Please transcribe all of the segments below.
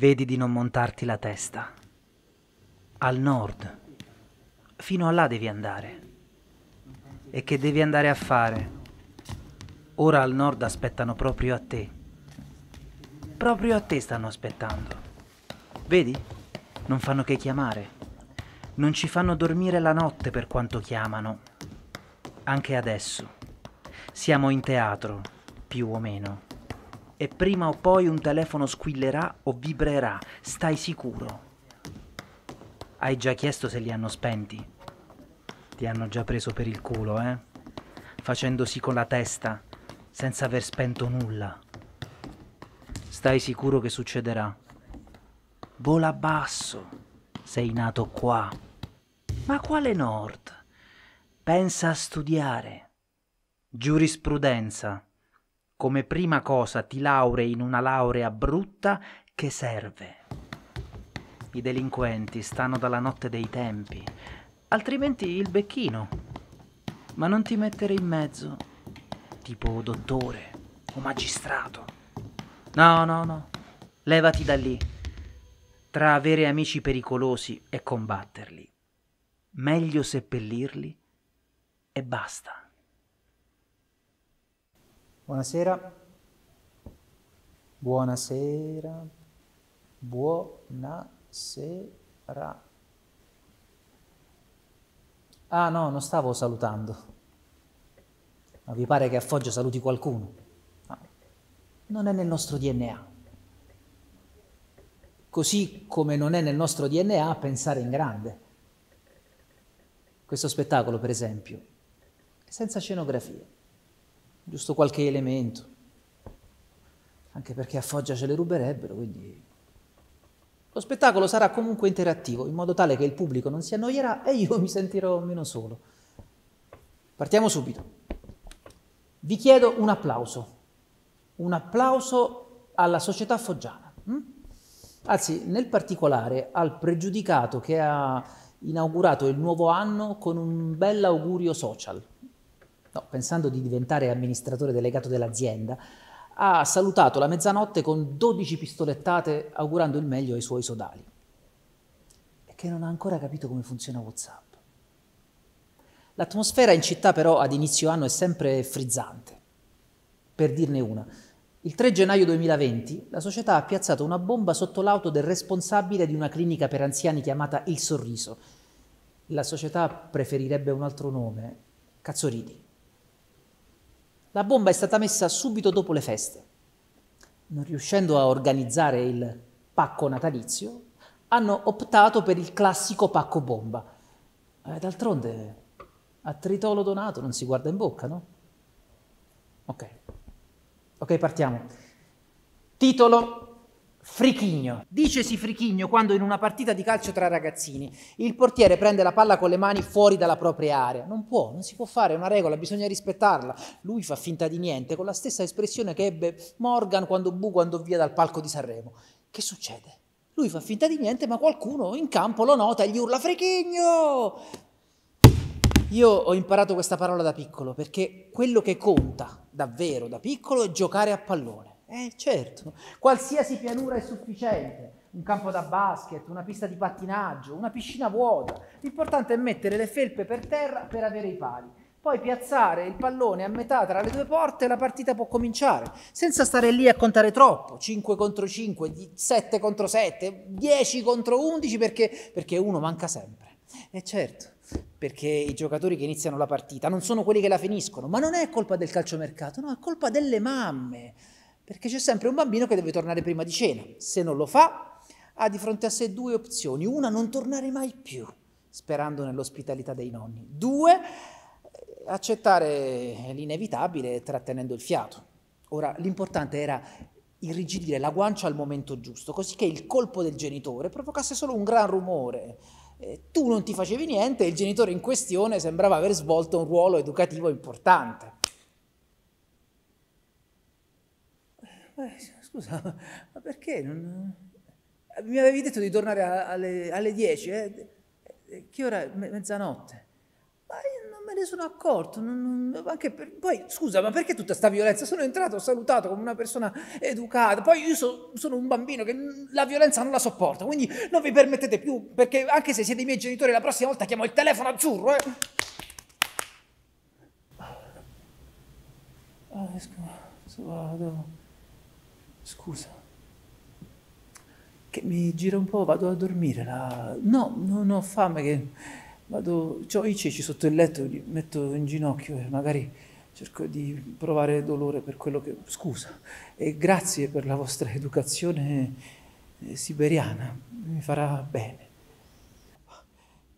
Vedi di non montarti la testa. Al nord. Fino a là devi andare. E che devi andare a fare? Ora al nord aspettano proprio a te. Proprio a te stanno aspettando. Vedi? Non fanno che chiamare. Non ci fanno dormire la notte per quanto chiamano. Anche adesso. Siamo in teatro, più o meno e prima o poi un telefono squillerà o vibrerà, stai sicuro. Hai già chiesto se li hanno spenti. Ti hanno già preso per il culo, eh? Facendosi con la testa, senza aver spento nulla. Stai sicuro che succederà. Vola basso, sei nato qua. Ma quale nord? Pensa a studiare. Giurisprudenza come prima cosa ti laurei in una laurea brutta che serve. I delinquenti stanno dalla notte dei tempi, altrimenti il becchino. Ma non ti mettere in mezzo, tipo dottore o magistrato. No, no, no, levati da lì. Tra avere amici pericolosi e combatterli, meglio seppellirli e basta. Buonasera. Buonasera. Buonasera. Ah no, non stavo salutando. Ma vi pare che a Foggia saluti qualcuno? No. Ah, non è nel nostro DNA. Così come non è nel nostro DNA pensare in grande. Questo spettacolo, per esempio, è senza scenografia giusto qualche elemento, anche perché a Foggia ce le ruberebbero, quindi... Lo spettacolo sarà comunque interattivo, in modo tale che il pubblico non si annoierà e io mi sentirò meno solo. Partiamo subito. Vi chiedo un applauso, un applauso alla società foggiana, hm? anzi nel particolare al pregiudicato che ha inaugurato il nuovo anno con un bel augurio social no, pensando di diventare amministratore delegato dell'azienda, ha salutato la mezzanotte con 12 pistolettate augurando il meglio ai suoi sodali. E che non ha ancora capito come funziona WhatsApp. L'atmosfera in città però ad inizio anno è sempre frizzante. Per dirne una, il 3 gennaio 2020 la società ha piazzato una bomba sotto l'auto del responsabile di una clinica per anziani chiamata Il Sorriso. La società preferirebbe un altro nome, Cazzoriti. La bomba è stata messa subito dopo le feste. Non riuscendo a organizzare il pacco natalizio, hanno optato per il classico pacco bomba. Eh, d'altronde, a tritolo donato non si guarda in bocca, no? Ok. Ok, partiamo. Titolo Frichigno. Dicesi Frichigno quando in una partita di calcio tra ragazzini il portiere prende la palla con le mani fuori dalla propria area. Non può, non si può fare, è una regola, bisogna rispettarla. Lui fa finta di niente, con la stessa espressione che ebbe Morgan quando Bugo andò via dal palco di Sanremo. Che succede? Lui fa finta di niente, ma qualcuno in campo lo nota e gli urla Frichigno! Io ho imparato questa parola da piccolo perché quello che conta davvero da piccolo è giocare a pallone. Eh certo, qualsiasi pianura è sufficiente, un campo da basket, una pista di pattinaggio, una piscina vuota. L'importante è mettere le felpe per terra per avere i pali. Poi piazzare il pallone a metà tra le due porte e la partita può cominciare, senza stare lì a contare troppo, 5 contro 5, 7 contro 7, 10 contro 11 perché, perché uno manca sempre. E eh, certo, perché i giocatori che iniziano la partita non sono quelli che la finiscono, ma non è colpa del calciomercato, no, è colpa delle mamme perché c'è sempre un bambino che deve tornare prima di cena. Se non lo fa, ha di fronte a sé due opzioni. Una, non tornare mai più, sperando nell'ospitalità dei nonni. Due, accettare l'inevitabile trattenendo il fiato. Ora, l'importante era irrigidire la guancia al momento giusto, così che il colpo del genitore provocasse solo un gran rumore. Eh, tu non ti facevi niente e il genitore in questione sembrava aver svolto un ruolo educativo importante. Eh, scusa, ma perché? Non... Eh, mi avevi detto di tornare alle, alle 10, eh? eh? Che ora è? Mezzanotte. Ma io non me ne sono accorto. Non, non, per, poi, scusa, ma perché tutta questa violenza? Sono entrato, ho salutato come una persona educata. Poi io so, sono un bambino che la violenza non la sopporta, quindi non vi permettete più, perché anche se siete i miei genitori, la prossima volta chiamo il telefono azzurro, eh? Ah, scusa, vado. Scusa. Che mi gira un po', vado a dormire. La... No, non ho fame che vado, ho i ceci sotto il letto, li metto in ginocchio e magari cerco di provare dolore per quello che... Scusa, e grazie per la vostra educazione eh, siberiana, mi farà bene.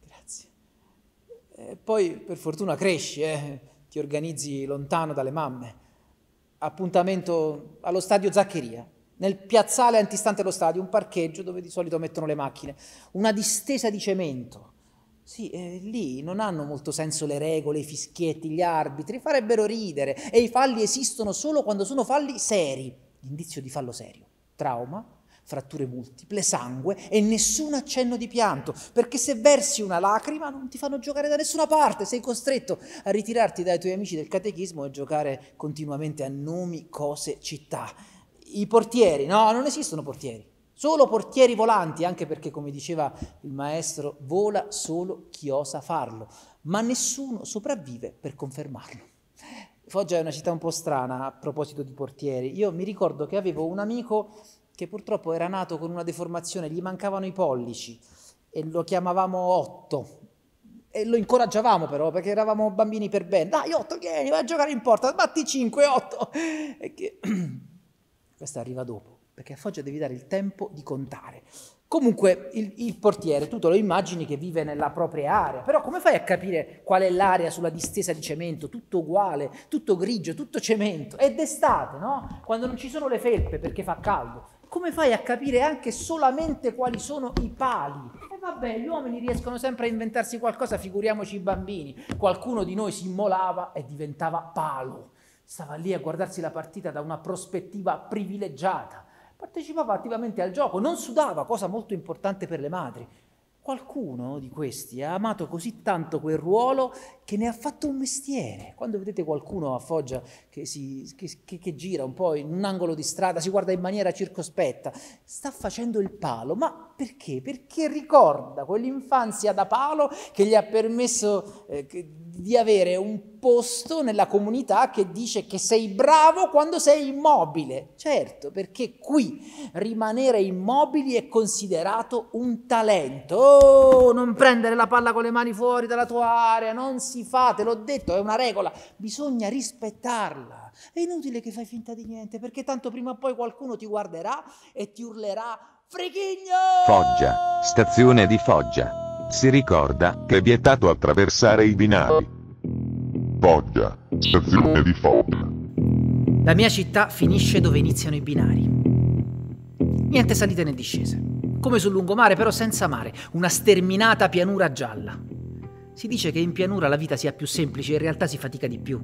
Grazie. E eh, poi per fortuna cresci, eh? ti organizzi lontano dalle mamme appuntamento allo stadio Zaccheria, nel piazzale antistante lo stadio, un parcheggio dove di solito mettono le macchine, una distesa di cemento. Sì, eh, lì non hanno molto senso le regole, i fischietti, gli arbitri, farebbero ridere e i falli esistono solo quando sono falli seri. L'indizio di fallo serio, trauma, fratture multiple, sangue e nessun accenno di pianto, perché se versi una lacrima non ti fanno giocare da nessuna parte, sei costretto a ritirarti dai tuoi amici del catechismo e giocare continuamente a nomi, cose, città. I portieri, no, non esistono portieri, solo portieri volanti, anche perché come diceva il maestro, vola solo chi osa farlo, ma nessuno sopravvive per confermarlo. Foggia è una città un po' strana a proposito di portieri. Io mi ricordo che avevo un amico che purtroppo era nato con una deformazione, gli mancavano i pollici e lo chiamavamo Otto. E lo incoraggiavamo però perché eravamo bambini per bene. Dai, Otto, vieni, vai a giocare in porta, batti 5, 8. E Che... Questa arriva dopo, perché a Foggia devi dare il tempo di contare. Comunque il, il, portiere, tu te lo immagini che vive nella propria area, però come fai a capire qual è l'area sulla distesa di cemento? Tutto uguale, tutto grigio, tutto cemento. È d'estate, no? Quando non ci sono le felpe perché fa caldo come fai a capire anche solamente quali sono i pali? E vabbè, gli uomini riescono sempre a inventarsi qualcosa, figuriamoci i bambini. Qualcuno di noi si immolava e diventava palo. Stava lì a guardarsi la partita da una prospettiva privilegiata. Partecipava attivamente al gioco, non sudava, cosa molto importante per le madri. Qualcuno di questi ha amato così tanto quel ruolo che ne ha fatto un mestiere. Quando vedete qualcuno a Foggia che, si, che, che, che gira un po' in un angolo di strada, si guarda in maniera circospetta, sta facendo il palo. Ma perché? Perché ricorda quell'infanzia da palo che gli ha permesso eh, di avere un posto nella comunità che dice che sei bravo quando sei immobile. Certo, perché qui rimanere immobili è considerato un talento. Oh, non prendere la palla con le mani fuori dalla tua area, non si fa, te l'ho detto, è una regola, bisogna rispettarla. È inutile che fai finta di niente, perché tanto prima o poi qualcuno ti guarderà e ti urlerà Frichigno! Foggia, stazione di Foggia. Si ricorda che è vietato attraversare i binari. Voglia, stazione di Foggia. La mia città finisce dove iniziano i binari. Niente salite né discese. Come sul lungomare, però senza mare, una sterminata pianura gialla. Si dice che in pianura la vita sia più semplice, in realtà si fatica di più.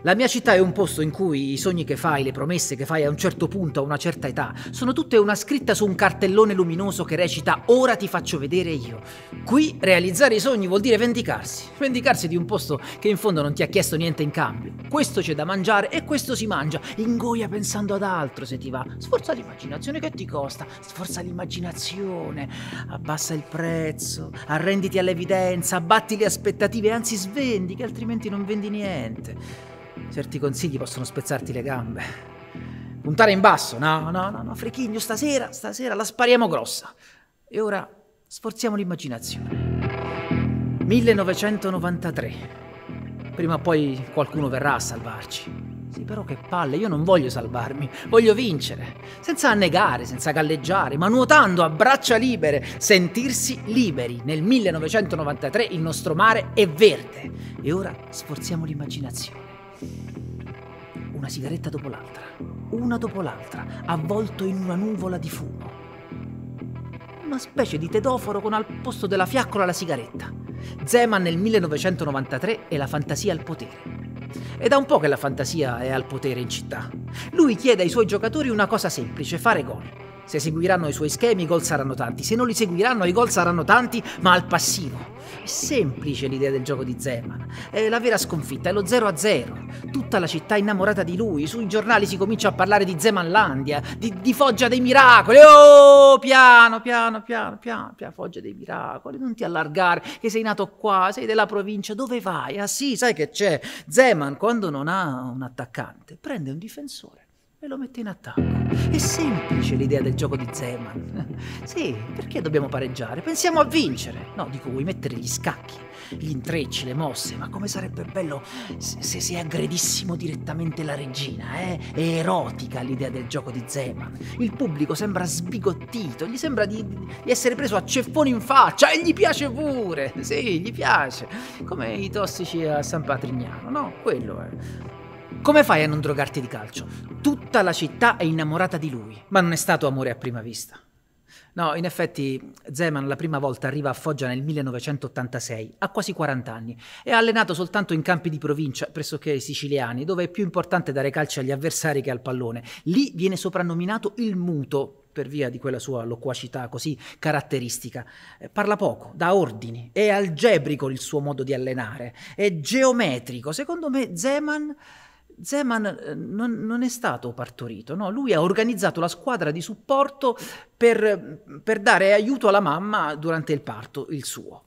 La mia città è un posto in cui i sogni che fai, le promesse che fai a un certo punto, a una certa età, sono tutte una scritta su un cartellone luminoso che recita Ora ti faccio vedere io. Qui realizzare i sogni vuol dire vendicarsi, vendicarsi di un posto che in fondo non ti ha chiesto niente in cambio. Questo c'è da mangiare e questo si mangia, ingoia pensando ad altro se ti va. Sforza l'immaginazione che ti costa, sforza l'immaginazione, abbassa il prezzo, arrenditi all'evidenza, abbatti le aspettative, anzi svendi, che altrimenti non vendi niente. Certi consigli possono spezzarti le gambe. Puntare in basso, no, no, no, no, frechigno, stasera, stasera la spariamo grossa. E ora sforziamo l'immaginazione. 1993. Prima o poi qualcuno verrà a salvarci. Sì, però che palle, io non voglio salvarmi, voglio vincere, senza annegare, senza galleggiare, ma nuotando a braccia libere, sentirsi liberi. Nel 1993 il nostro mare è verde e ora sforziamo l'immaginazione. Una sigaretta dopo l'altra, una dopo l'altra, avvolto in una nuvola di fumo. Una specie di tedoforo con al posto della fiaccola la sigaretta. Zeman nel 1993 e la fantasia al potere. È da un po' che la fantasia è al potere in città. Lui chiede ai suoi giocatori una cosa semplice, fare gol. Se seguiranno i suoi schemi i gol saranno tanti, se non li seguiranno i gol saranno tanti, ma al passivo. È semplice l'idea del gioco di Zeman. È la vera sconfitta, è lo 0-0. Tutta la città è innamorata di lui, sui giornali si comincia a parlare di Zemanlandia, di, di Foggia dei Miracoli. Oh, piano, piano, piano, piano, piano, Foggia dei Miracoli, non ti allargare, che sei nato qua, sei della provincia, dove vai? Ah sì, sai che c'è. Zeman, quando non ha un attaccante, prende un difensore e lo mette in attacco. È semplice l'idea del gioco di Zeman. Sì, perché dobbiamo pareggiare? Pensiamo a vincere. No, dico, vuoi mettere gli scacchi, gli intrecci, le mosse, ma come sarebbe bello se, si aggredissimo direttamente la regina, eh? È erotica l'idea del gioco di Zeman. Il pubblico sembra sbigottito, gli sembra di, di essere preso a ceffoni in faccia e gli piace pure. Sì, gli piace. Come i tossici a San Patrignano, no? Quello è. Come fai a non drogarti di calcio? Tutta la città è innamorata di lui. Ma non è stato amore a prima vista. No, in effetti Zeman la prima volta arriva a Foggia nel 1986, ha quasi 40 anni, e ha allenato soltanto in campi di provincia, pressoché siciliani, dove è più importante dare calcio agli avversari che al pallone. Lì viene soprannominato il muto per via di quella sua loquacità così caratteristica. Eh, parla poco, dà ordini, è algebrico il suo modo di allenare, è geometrico. Secondo me Zeman Zeman eh, non, non, è stato partorito, no? lui ha organizzato la squadra di supporto per, per dare aiuto alla mamma durante il parto, il suo.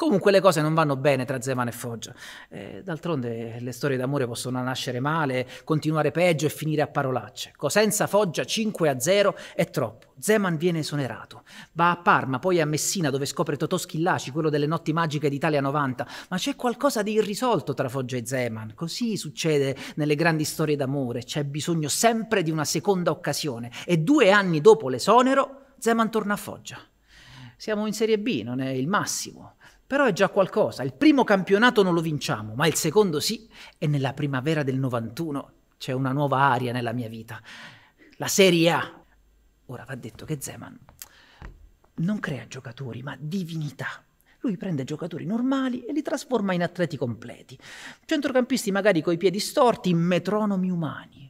Comunque le cose non vanno bene tra Zeman e Foggia. Eh, d'altronde le storie d'amore possono nascere male, continuare peggio e finire a parolacce. Cosenza Foggia 5 a 0 è troppo. Zeman viene esonerato. Va a Parma, poi a Messina dove scopre Totò Schillaci, quello delle notti magiche d'Italia 90. Ma c'è qualcosa di irrisolto tra Foggia e Zeman. Così succede nelle grandi storie d'amore. C'è bisogno sempre di una seconda occasione. E due anni dopo l'esonero, Zeman torna a Foggia. Siamo in Serie B, non è il massimo. Però è già qualcosa, il primo campionato non lo vinciamo, ma il secondo sì, e nella primavera del 91 c'è una nuova aria nella mia vita, la Serie A. Ora va detto che Zeman non crea giocatori, ma divinità. Lui prende giocatori normali e li trasforma in atleti completi, centrocampisti magari coi piedi storti, metronomi umani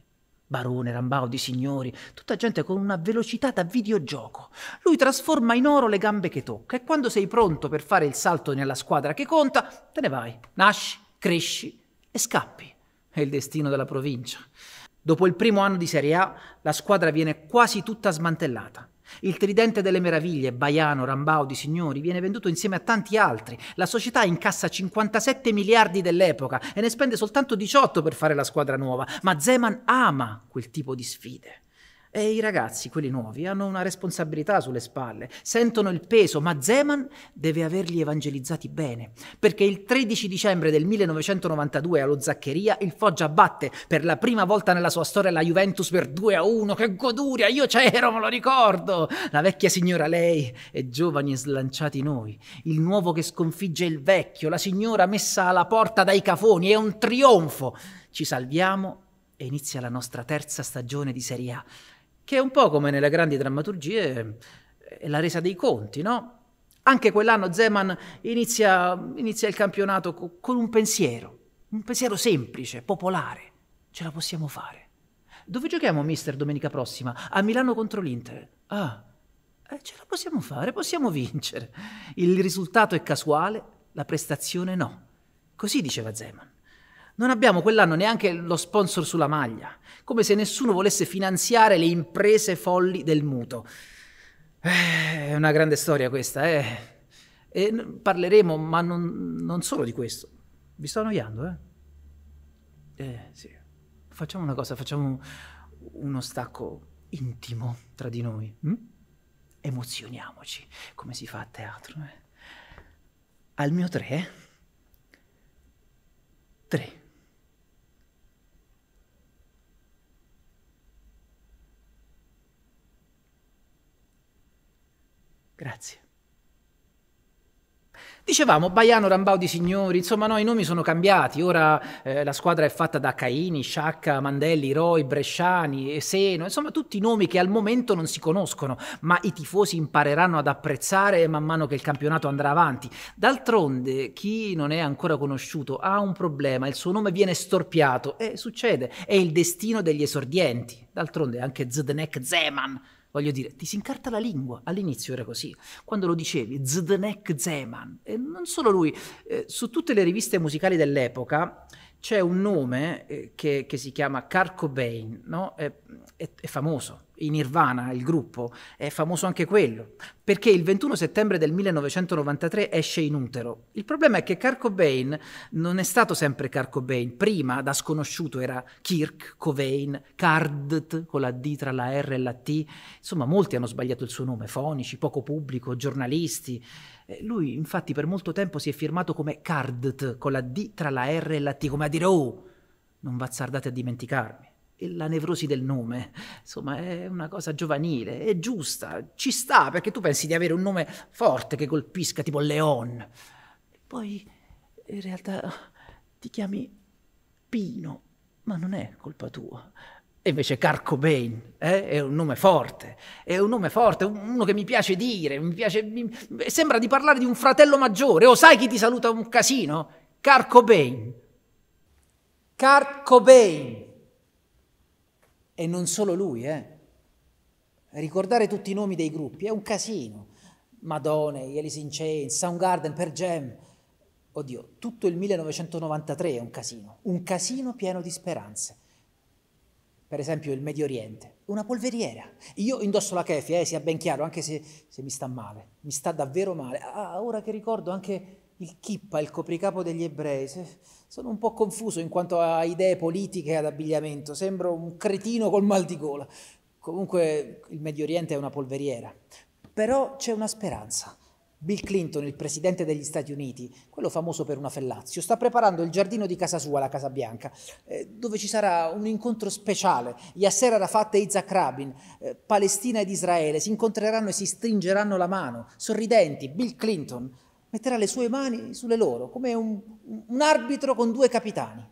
barone, rambaudi, signori, tutta gente con una velocità da videogioco. Lui trasforma in oro le gambe che tocca e quando sei pronto per fare il salto nella squadra che conta, te ne vai, nasci, cresci e scappi. È il destino della provincia. Dopo il primo anno di Serie A, la squadra viene quasi tutta smantellata. Il Tridente delle Meraviglie, Baiano, Rambaudi, Signori, viene venduto insieme a tanti altri. La società incassa 57 miliardi dell'epoca e ne spende soltanto 18 per fare la squadra nuova, ma Zeman ama quel tipo di sfide. E i ragazzi, quelli nuovi, hanno una responsabilità sulle spalle, sentono il peso, ma Zeman deve averli evangelizzati bene, perché il 13 dicembre del 1992 allo Zaccheria il Foggia batte per la prima volta nella sua storia la Juventus per 2 a 1, che goduria, io c'ero, me lo ricordo! La vecchia signora lei e giovani slanciati noi, il nuovo che sconfigge il vecchio, la signora messa alla porta dai cafoni, è un trionfo! Ci salviamo e inizia la nostra terza stagione di Serie A che è un po' come nelle grandi drammaturgie, è eh, la resa dei conti, no? Anche quell'anno Zeman inizia, inizia il campionato co- con un pensiero, un pensiero semplice, popolare. Ce la possiamo fare. Dove giochiamo, mister, domenica prossima? A Milano contro l'Inter. Ah, eh, ce la possiamo fare, possiamo vincere. Il risultato è casuale, la prestazione no. Così diceva Zeman. Non abbiamo quell'anno neanche lo sponsor sulla maglia, come se nessuno volesse finanziare le imprese folli del muto. Eh, è una grande storia questa, eh. E parleremo, ma non, non solo di questo. Vi sto annoiando, eh? Eh, sì. Facciamo una cosa, facciamo uno stacco intimo tra di noi. Hm? Emozioniamoci, come si fa a teatro, eh? Al mio tre, tre. Grazie. Dicevamo Baiano, Rambaudi, Signori, insomma no, i nomi sono cambiati, ora eh, la squadra è fatta da Caini, Sciacca, Mandelli, Roy, Bresciani, Seno, insomma tutti nomi che al momento non si conoscono, ma i tifosi impareranno ad apprezzare man mano che il campionato andrà avanti. D'altronde chi non è ancora conosciuto ha un problema, il suo nome viene storpiato e eh, succede, è il destino degli esordienti. D'altronde anche Zdenek Zeman Voglio dire, ti si incarta la lingua. All'inizio era così. Quando lo dicevi, Zdenek Zeman, e non solo lui, eh, su tutte le riviste musicali dell'epoca c'è un nome eh, che, che, si chiama Kurt Cobain, no? è, è, è famoso i Nirvana, il gruppo, è famoso anche quello, perché il 21 settembre del 1993 esce in utero. Il problema è che Kurt Cobain non è stato sempre Kurt Cobain, prima da sconosciuto era Kirk, Cobain, Cardet con la D tra la R e la T, insomma molti hanno sbagliato il suo nome, fonici, poco pubblico, giornalisti. Eh, lui infatti per molto tempo si è firmato come Cardet con la D tra la R e la T, come a dire oh, non v'azzardate a dimenticarmi la nevrosi del nome, insomma è una cosa giovanile, è giusta, ci sta perché tu pensi di avere un nome forte che colpisca tipo Leon, e poi in realtà ti chiami Pino, ma non è colpa tua. E invece Carcobain eh, è un nome forte, è un nome forte, uno che mi piace dire, mi piace, mi, sembra di parlare di un fratello maggiore, o oh, sai chi ti saluta un casino? Carcobain. Carcobain. E non solo lui, eh. Ricordare tutti i nomi dei gruppi è un casino. Madone, Alice in Chains, Soundgarden, Per Jam. Oddio, tutto il 1993 è un casino. Un casino pieno di speranze. Per esempio il Medio Oriente, una polveriera. Io indosso la kefi, eh, sia ben chiaro, anche se, se mi sta male. Mi sta davvero male. Ah, ora che ricordo anche il Kippa, il copricapo degli ebrei, sono un po' confuso in quanto a idee politiche e ad abbigliamento, sembro un cretino col mal di gola. Comunque il Medio Oriente è una polveriera. Però c'è una speranza. Bill Clinton, il presidente degli Stati Uniti, quello famoso per una fellazio, sta preparando il giardino di casa sua, la Casa Bianca, eh, dove ci sarà un incontro speciale. Yasser Arafat e Isaac Rabin, eh, Palestina ed Israele, si incontreranno e si stringeranno la mano, sorridenti, Bill Clinton, metterà le sue mani sulle loro, come un, un arbitro con due capitani.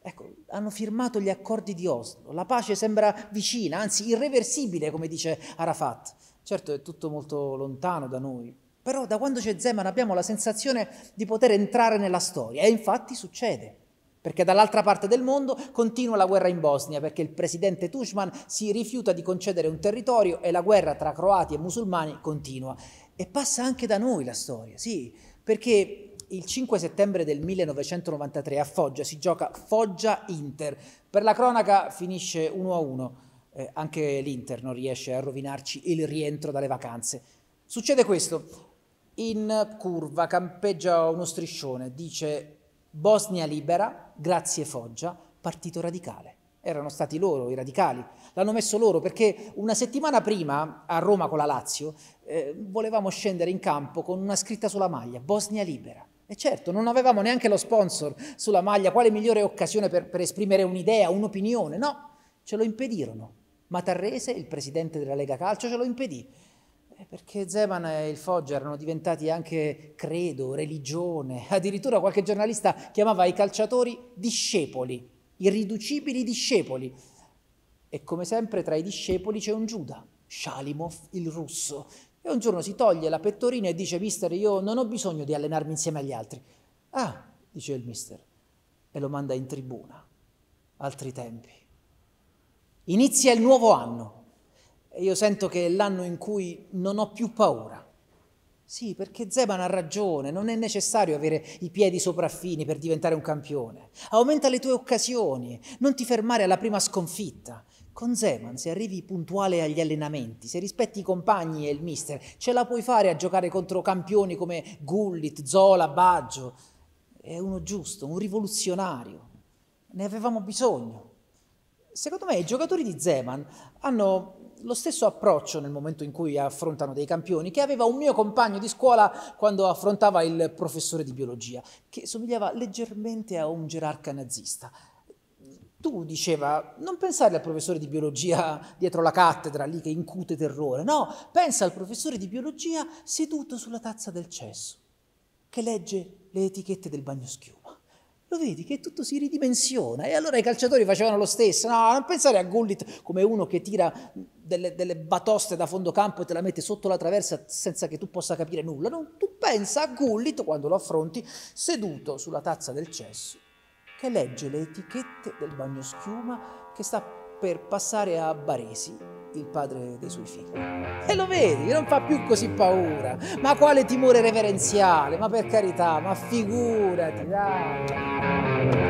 Ecco, hanno firmato gli accordi di Oslo, la pace sembra vicina, anzi irreversibile, come dice Arafat. Certo è tutto molto lontano da noi, però da quando c'è Zeman abbiamo la sensazione di poter entrare nella storia e infatti succede, perché dall'altra parte del mondo continua la guerra in Bosnia, perché il presidente Tushman si rifiuta di concedere un territorio e la guerra tra croati e musulmani continua. E passa anche da noi la storia, sì, perché il 5 settembre del 1993 a Foggia si gioca Foggia-Inter. Per la cronaca finisce 1-1, eh, anche l'Inter non riesce a rovinarci il rientro dalle vacanze. Succede questo, in curva campeggia uno striscione, dice Bosnia libera, grazie Foggia, partito radicale erano stati loro, i radicali. L'hanno messo loro perché una settimana prima, a Roma con la Lazio, eh, volevamo scendere in campo con una scritta sulla maglia, Bosnia libera. E certo, non avevamo neanche lo sponsor sulla maglia, quale migliore occasione per, per esprimere un'idea, un'opinione, no, ce lo impedirono. Matarrese, il presidente della Lega Calcio, ce lo impedì. Eh, perché Zeman e il Foggia erano diventati anche credo, religione, addirittura qualche giornalista chiamava i calciatori discepoli irriducibili discepoli. E come sempre tra i discepoli c'è un Giuda, Shalimov il russo, e un giorno si toglie la pettorina e dice, mister, io non ho bisogno di allenarmi insieme agli altri. Ah, dice il mister, e lo manda in tribuna. Altri tempi. Inizia il nuovo anno e io sento che è l'anno in cui non ho più paura. Sì, perché Zeban ha ragione, non è necessario avere i piedi sopraffini per diventare un campione. Aumenta le tue occasioni, non ti fermare alla prima sconfitta. Con Zeman, se arrivi puntuale agli allenamenti, se rispetti i compagni e il mister, ce la puoi fare a giocare contro campioni come Gullit, Zola, Baggio. È uno giusto, un rivoluzionario. Ne avevamo bisogno. Secondo me i giocatori di Zeman hanno lo stesso approccio nel momento in cui affrontano dei campioni che aveva un mio compagno di scuola quando affrontava il professore di biologia, che somigliava leggermente a un gerarca nazista. Tu diceva, non pensare al professore di biologia dietro la cattedra lì che incute terrore, no, pensa al professore di biologia seduto sulla tazza del cesso, che legge le etichette del bagnoschiuma lo vedi che tutto si ridimensiona. E allora i calciatori facevano lo stesso. No, non pensare a Gullit come uno che tira delle, delle batoste da fondo campo e te la mette sotto la traversa senza che tu possa capire nulla. No, tu pensa a Gullit quando lo affronti seduto sulla tazza del cesso che legge le etichette del bagnoschiuma che sta per passare a Baresi, il padre dei suoi figli. E lo vedi, non fa più così paura. Ma quale timore reverenziale, ma per carità, ma figurati, dai.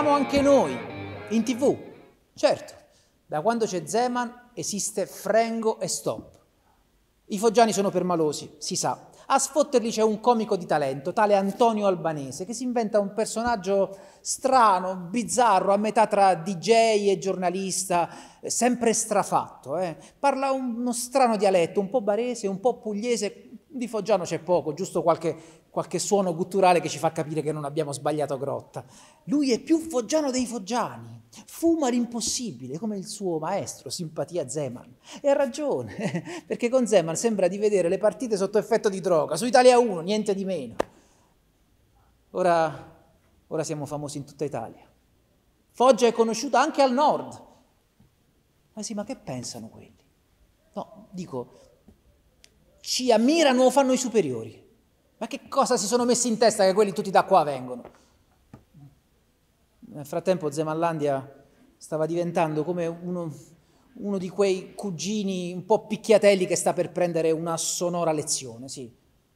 abbiamo anche noi in tv. Certo, da quando c'è Zeman esiste Frengo e Stop. I foggiani sono permalosi, si sa. A sfotterli c'è un comico di talento, tale Antonio Albanese, che si inventa un personaggio strano, bizzarro, a metà tra DJ e giornalista, sempre strafatto. Eh. Parla uno strano dialetto, un po' barese, un po' pugliese, di Foggiano c'è poco, giusto qualche, qualche suono gutturale che ci fa capire che non abbiamo sbagliato grotta. Lui è più foggiano dei foggiani, fuma l'impossibile, come il suo maestro, simpatia Zeman. E ha ragione, perché con Zeman sembra di vedere le partite sotto effetto di droga, su Italia 1, niente di meno. Ora, ora siamo famosi in tutta Italia. Foggia è conosciuta anche al nord. Ma sì, ma che pensano quelli? No, dico, ci ammirano o fanno i superiori. Ma che cosa si sono messi in testa che quelli tutti da qua vengono? Nel frattempo Zemallandia stava diventando come uno, uno di quei cugini un po' picchiatelli che sta per prendere una sonora lezione, sì.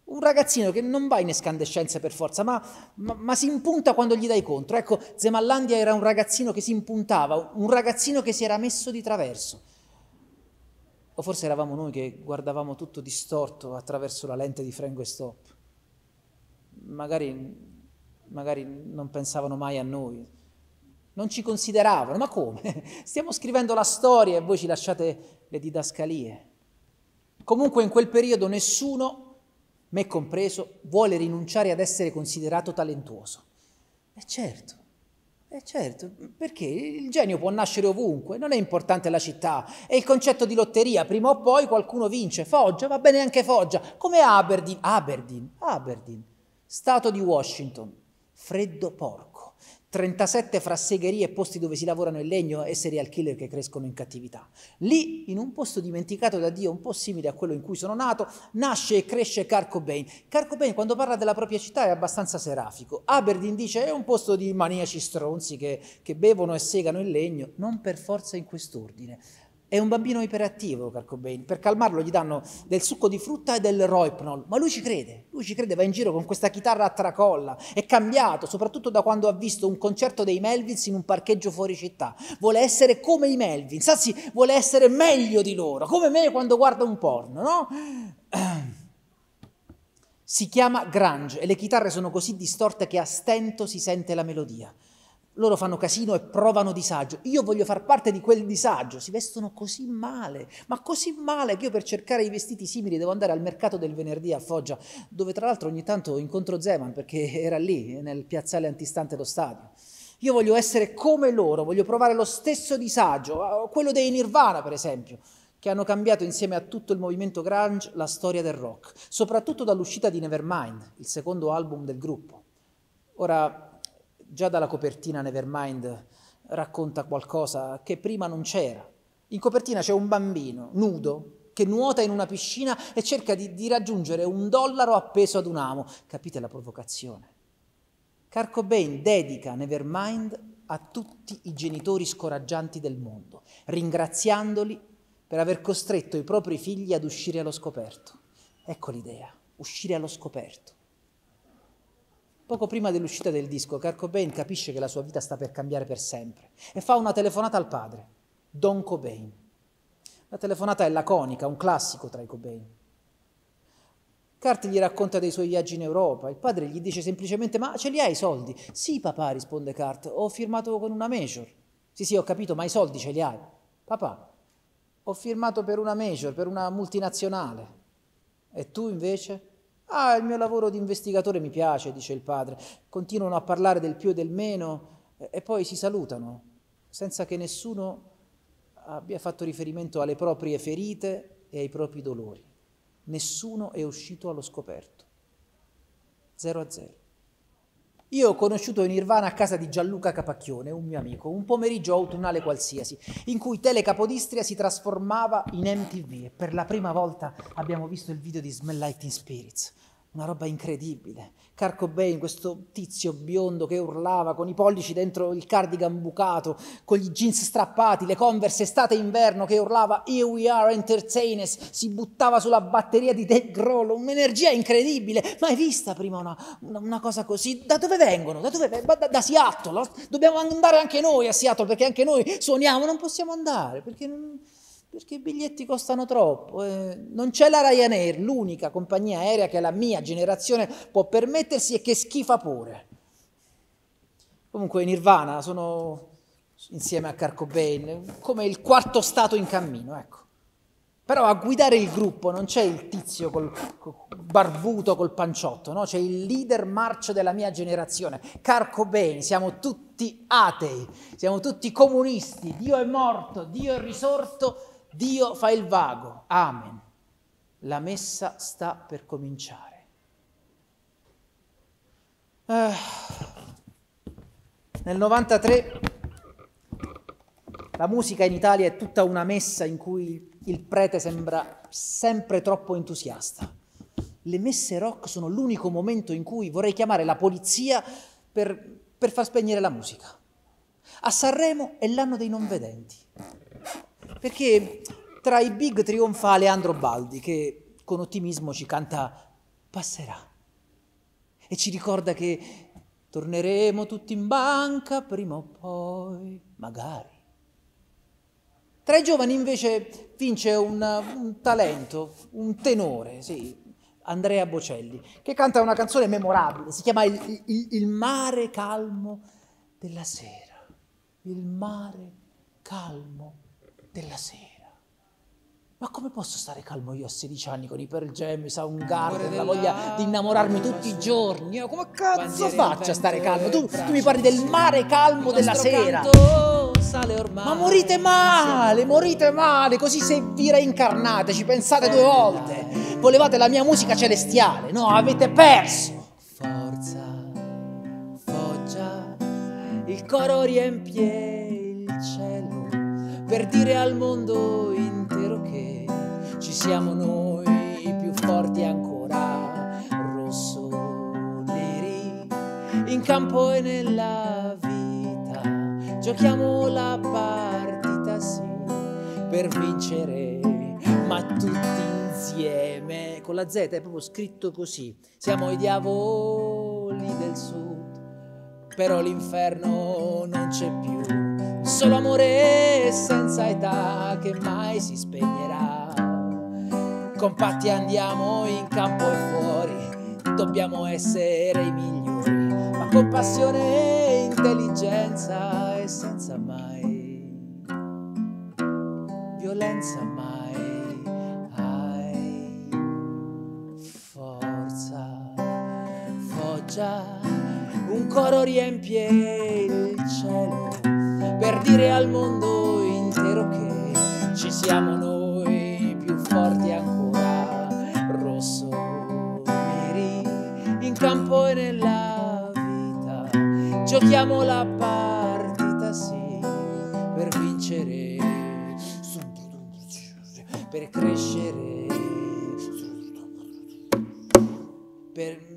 Un ragazzino che non va in escandescenze per forza, ma, ma, ma, si impunta quando gli dai contro. Ecco, Zemallandia era un ragazzino che si impuntava, un ragazzino che si era messo di traverso. O forse eravamo noi che guardavamo tutto distorto attraverso la lente di e Stop. Magari, magari non pensavano mai a noi, non ci consideravano. Ma come? Stiamo scrivendo la storia e voi ci lasciate le didascalie. Comunque in quel periodo nessuno, me compreso, vuole rinunciare ad essere considerato talentuoso. E certo, eh certo, perché il genio può nascere ovunque, non è importante la città, è il concetto di lotteria, prima o poi qualcuno vince. Foggia, va bene anche Foggia, come Aberdeen, Aberdeen, Aberdeen, stato di Washington, freddo porco. 37 fra segherie e posti dove si lavorano in legno e serial killer che crescono in cattività. Lì, in un posto dimenticato da Dio, un po' simile a quello in cui sono nato, nasce e cresce Carco Bain. Carco Bain, quando parla della propria città, è abbastanza serafico. Aberdeen dice è un posto di maniaci stronzi che, che bevono e segano in legno, non per forza in quest'ordine. È un bambino iperattivo, Kurt Per calmarlo gli danno del succo di frutta e del Roipnol. Ma lui ci crede, lui ci crede, va in giro con questa chitarra a tracolla. È cambiato, soprattutto da quando ha visto un concerto dei Melvins in un parcheggio fuori città. Vuole essere come i Melvins, anzi vuole essere meglio di loro, come me quando guarda un porno, no? Si chiama Grange e le chitarre sono così distorte che a stento si sente la melodia. Loro fanno casino e provano disagio. Io voglio far parte di quel disagio. Si vestono così male, ma così male che io per cercare i vestiti simili devo andare al mercato del venerdì a Foggia, dove tra l'altro ogni tanto incontro Zeman perché era lì, nel piazzale antistante lo stadio. Io voglio essere come loro, voglio provare lo stesso disagio, quello dei Nirvana per esempio che hanno cambiato insieme a tutto il movimento grunge la storia del rock, soprattutto dall'uscita di Nevermind, il secondo album del gruppo. Ora, Già dalla copertina Nevermind racconta qualcosa che prima non c'era. In copertina c'è un bambino nudo che nuota in una piscina e cerca di, di raggiungere un dollaro appeso ad un amo. Capite la provocazione? Carco Bain dedica Nevermind a tutti i genitori scoraggianti del mondo, ringraziandoli per aver costretto i propri figli ad uscire allo scoperto. Ecco l'idea, uscire allo scoperto. Poco prima dell'uscita del disco, Kurt Cobain capisce che la sua vita sta per cambiare per sempre e fa una telefonata al padre, Don Cobain. La telefonata è laconica, un classico tra i Cobain. Kurt gli racconta dei suoi viaggi in Europa, il padre gli dice semplicemente ma ce li hai i soldi? Sì papà, risponde Kurt, ho firmato con una major. Sì sì, ho capito, ma i soldi ce li hai. Papà, ho firmato per una major, per una multinazionale. E tu invece? Ah, il mio lavoro di investigatore mi piace, dice il padre. Continuano a parlare del più e del meno eh, e poi si salutano, senza che nessuno abbia fatto riferimento alle proprie ferite e ai propri dolori. Nessuno è uscito allo scoperto. Zero a zero. Io ho conosciuto Nirvana a casa di Gianluca Capacchione, un mio amico, un pomeriggio autunnale qualsiasi, in cui Tele Capodistria si trasformava in MTV e per la prima volta abbiamo visto il video di Smell Lighting Spirits una roba incredibile. Carco Cobain, questo tizio biondo che urlava con i pollici dentro il cardigan bucato, con gli jeans strappati, le converse estate e inverno, che urlava Here we are entertainers, si buttava sulla batteria di Dave Grohl, un'energia incredibile, mai vista prima una, una, una cosa così. Da dove vengono? Da, dove, da, da Seattle, dobbiamo andare anche noi a Seattle perché anche noi suoniamo, non possiamo andare perché non perché i biglietti costano troppo. Eh, non c'è la Ryanair, l'unica compagnia aerea che la mia generazione può permettersi e che schifa pure. Comunque in Nirvana sono insieme a Carcobain come il quarto stato in cammino, ecco. Però a guidare il gruppo non c'è il tizio col, col barbuto col panciotto, no? C'è il leader marcio della mia generazione, Carcobain, siamo tutti atei, siamo tutti comunisti, Dio è morto, Dio è risorto Dio fa il vago, amen. La messa sta per cominciare. Eh. Nel 93 la musica in Italia è tutta una messa in cui il prete sembra sempre troppo entusiasta. Le messe rock sono l'unico momento in cui vorrei chiamare la polizia per, per far spegnere la musica. A Sanremo è l'anno dei non vedenti perché tra i big trionfa Leandro Baldi che con ottimismo ci canta passerà e ci ricorda che torneremo tutti in banca prima o poi, magari. Tra i giovani invece vince un, un talento, un tenore, sì, Andrea Bocelli, che canta una canzone memorabile, si chiama il, il, il mare calmo della sera. Il mare calmo della sera. Ma come posso stare calmo io a 16 anni con i Pearl Jam, i Soundgarden, la voglia di innamorarmi tutti i giorni? Io come cazzo faccio a stare calmo? Tu, tu mi parli del mare calmo della sera. Ormai, Ma morite male, morite male, così se vi reincarnate ci pensate due volte. Volevate la mia musica celestiale, no? Avete perso. Forza, foggia, il coro riempie il cielo per dire al mondo intero che ci siamo noi più forti ancora, rosso-neri, in campo e nella vita, giochiamo la partita sì, per vincere, ma tutti insieme, con la Z è proprio scritto così, siamo i diavoli del sud, però l'inferno non c'è più solo amore senza età che mai si spegnerà. Compatti andiamo in campo e fuori, dobbiamo essere i migliori, ma con passione e intelligenza e senza mai violenza mai. forza, foggia, un coro riempie il cielo per dire al mondo intero che ci siamo noi più forti ancora. Rosso, neri, in campo e nella vita, giochiamo la partita, sì, per vincere, per crescere, per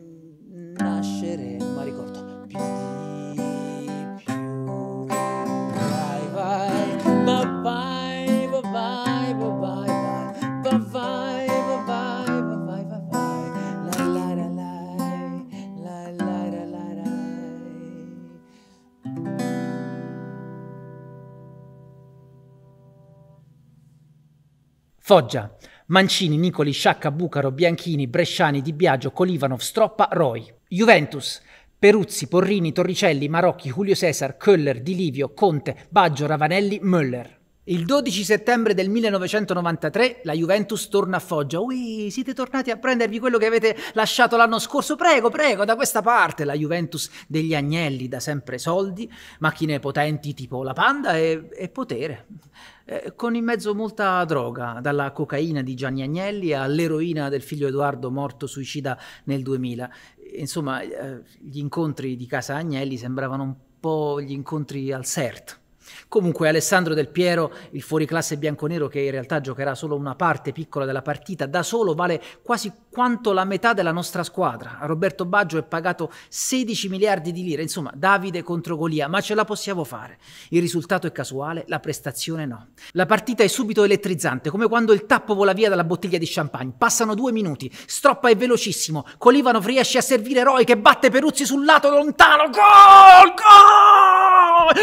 Foggia. Mancini, Nicoli, Sciacca, Bucaro, Bianchini, Bresciani, Di Biagio, Colivano, Stroppa, Roy. Juventus. Peruzzi, Porrini, Torricelli, Marocchi, Julio Cesar, Köller, Di Livio, Conte, Baggio, Ravanelli, Müller. Il 12 settembre del 1993 la Juventus torna a Foggia. Ui, siete tornati a prendervi quello che avete lasciato l'anno scorso. Prego, prego, da questa parte. La Juventus degli agnelli, da sempre soldi, macchine potenti tipo la Panda e, e potere. Eh, con in mezzo molta droga, dalla cocaina di Gianni Agnelli all'eroina del figlio Edoardo morto suicida nel 2000. Insomma, eh, gli incontri di casa Agnelli sembravano un po' gli incontri al CERT. Comunque Alessandro Del Piero, il fuoriclasse bianconero che in realtà giocherà solo una parte piccola della partita, da solo vale quasi quanto la metà della nostra squadra. A Roberto Baggio è pagato 16 miliardi di lire, insomma Davide contro Golia, ma ce la possiamo fare. Il risultato è casuale, la prestazione no. La partita è subito elettrizzante, come quando il tappo vola via dalla bottiglia di champagne. Passano due minuti, Stroppa è velocissimo, Colivanov riesce a servire Roy che batte Peruzzi sul lato lontano. Gol!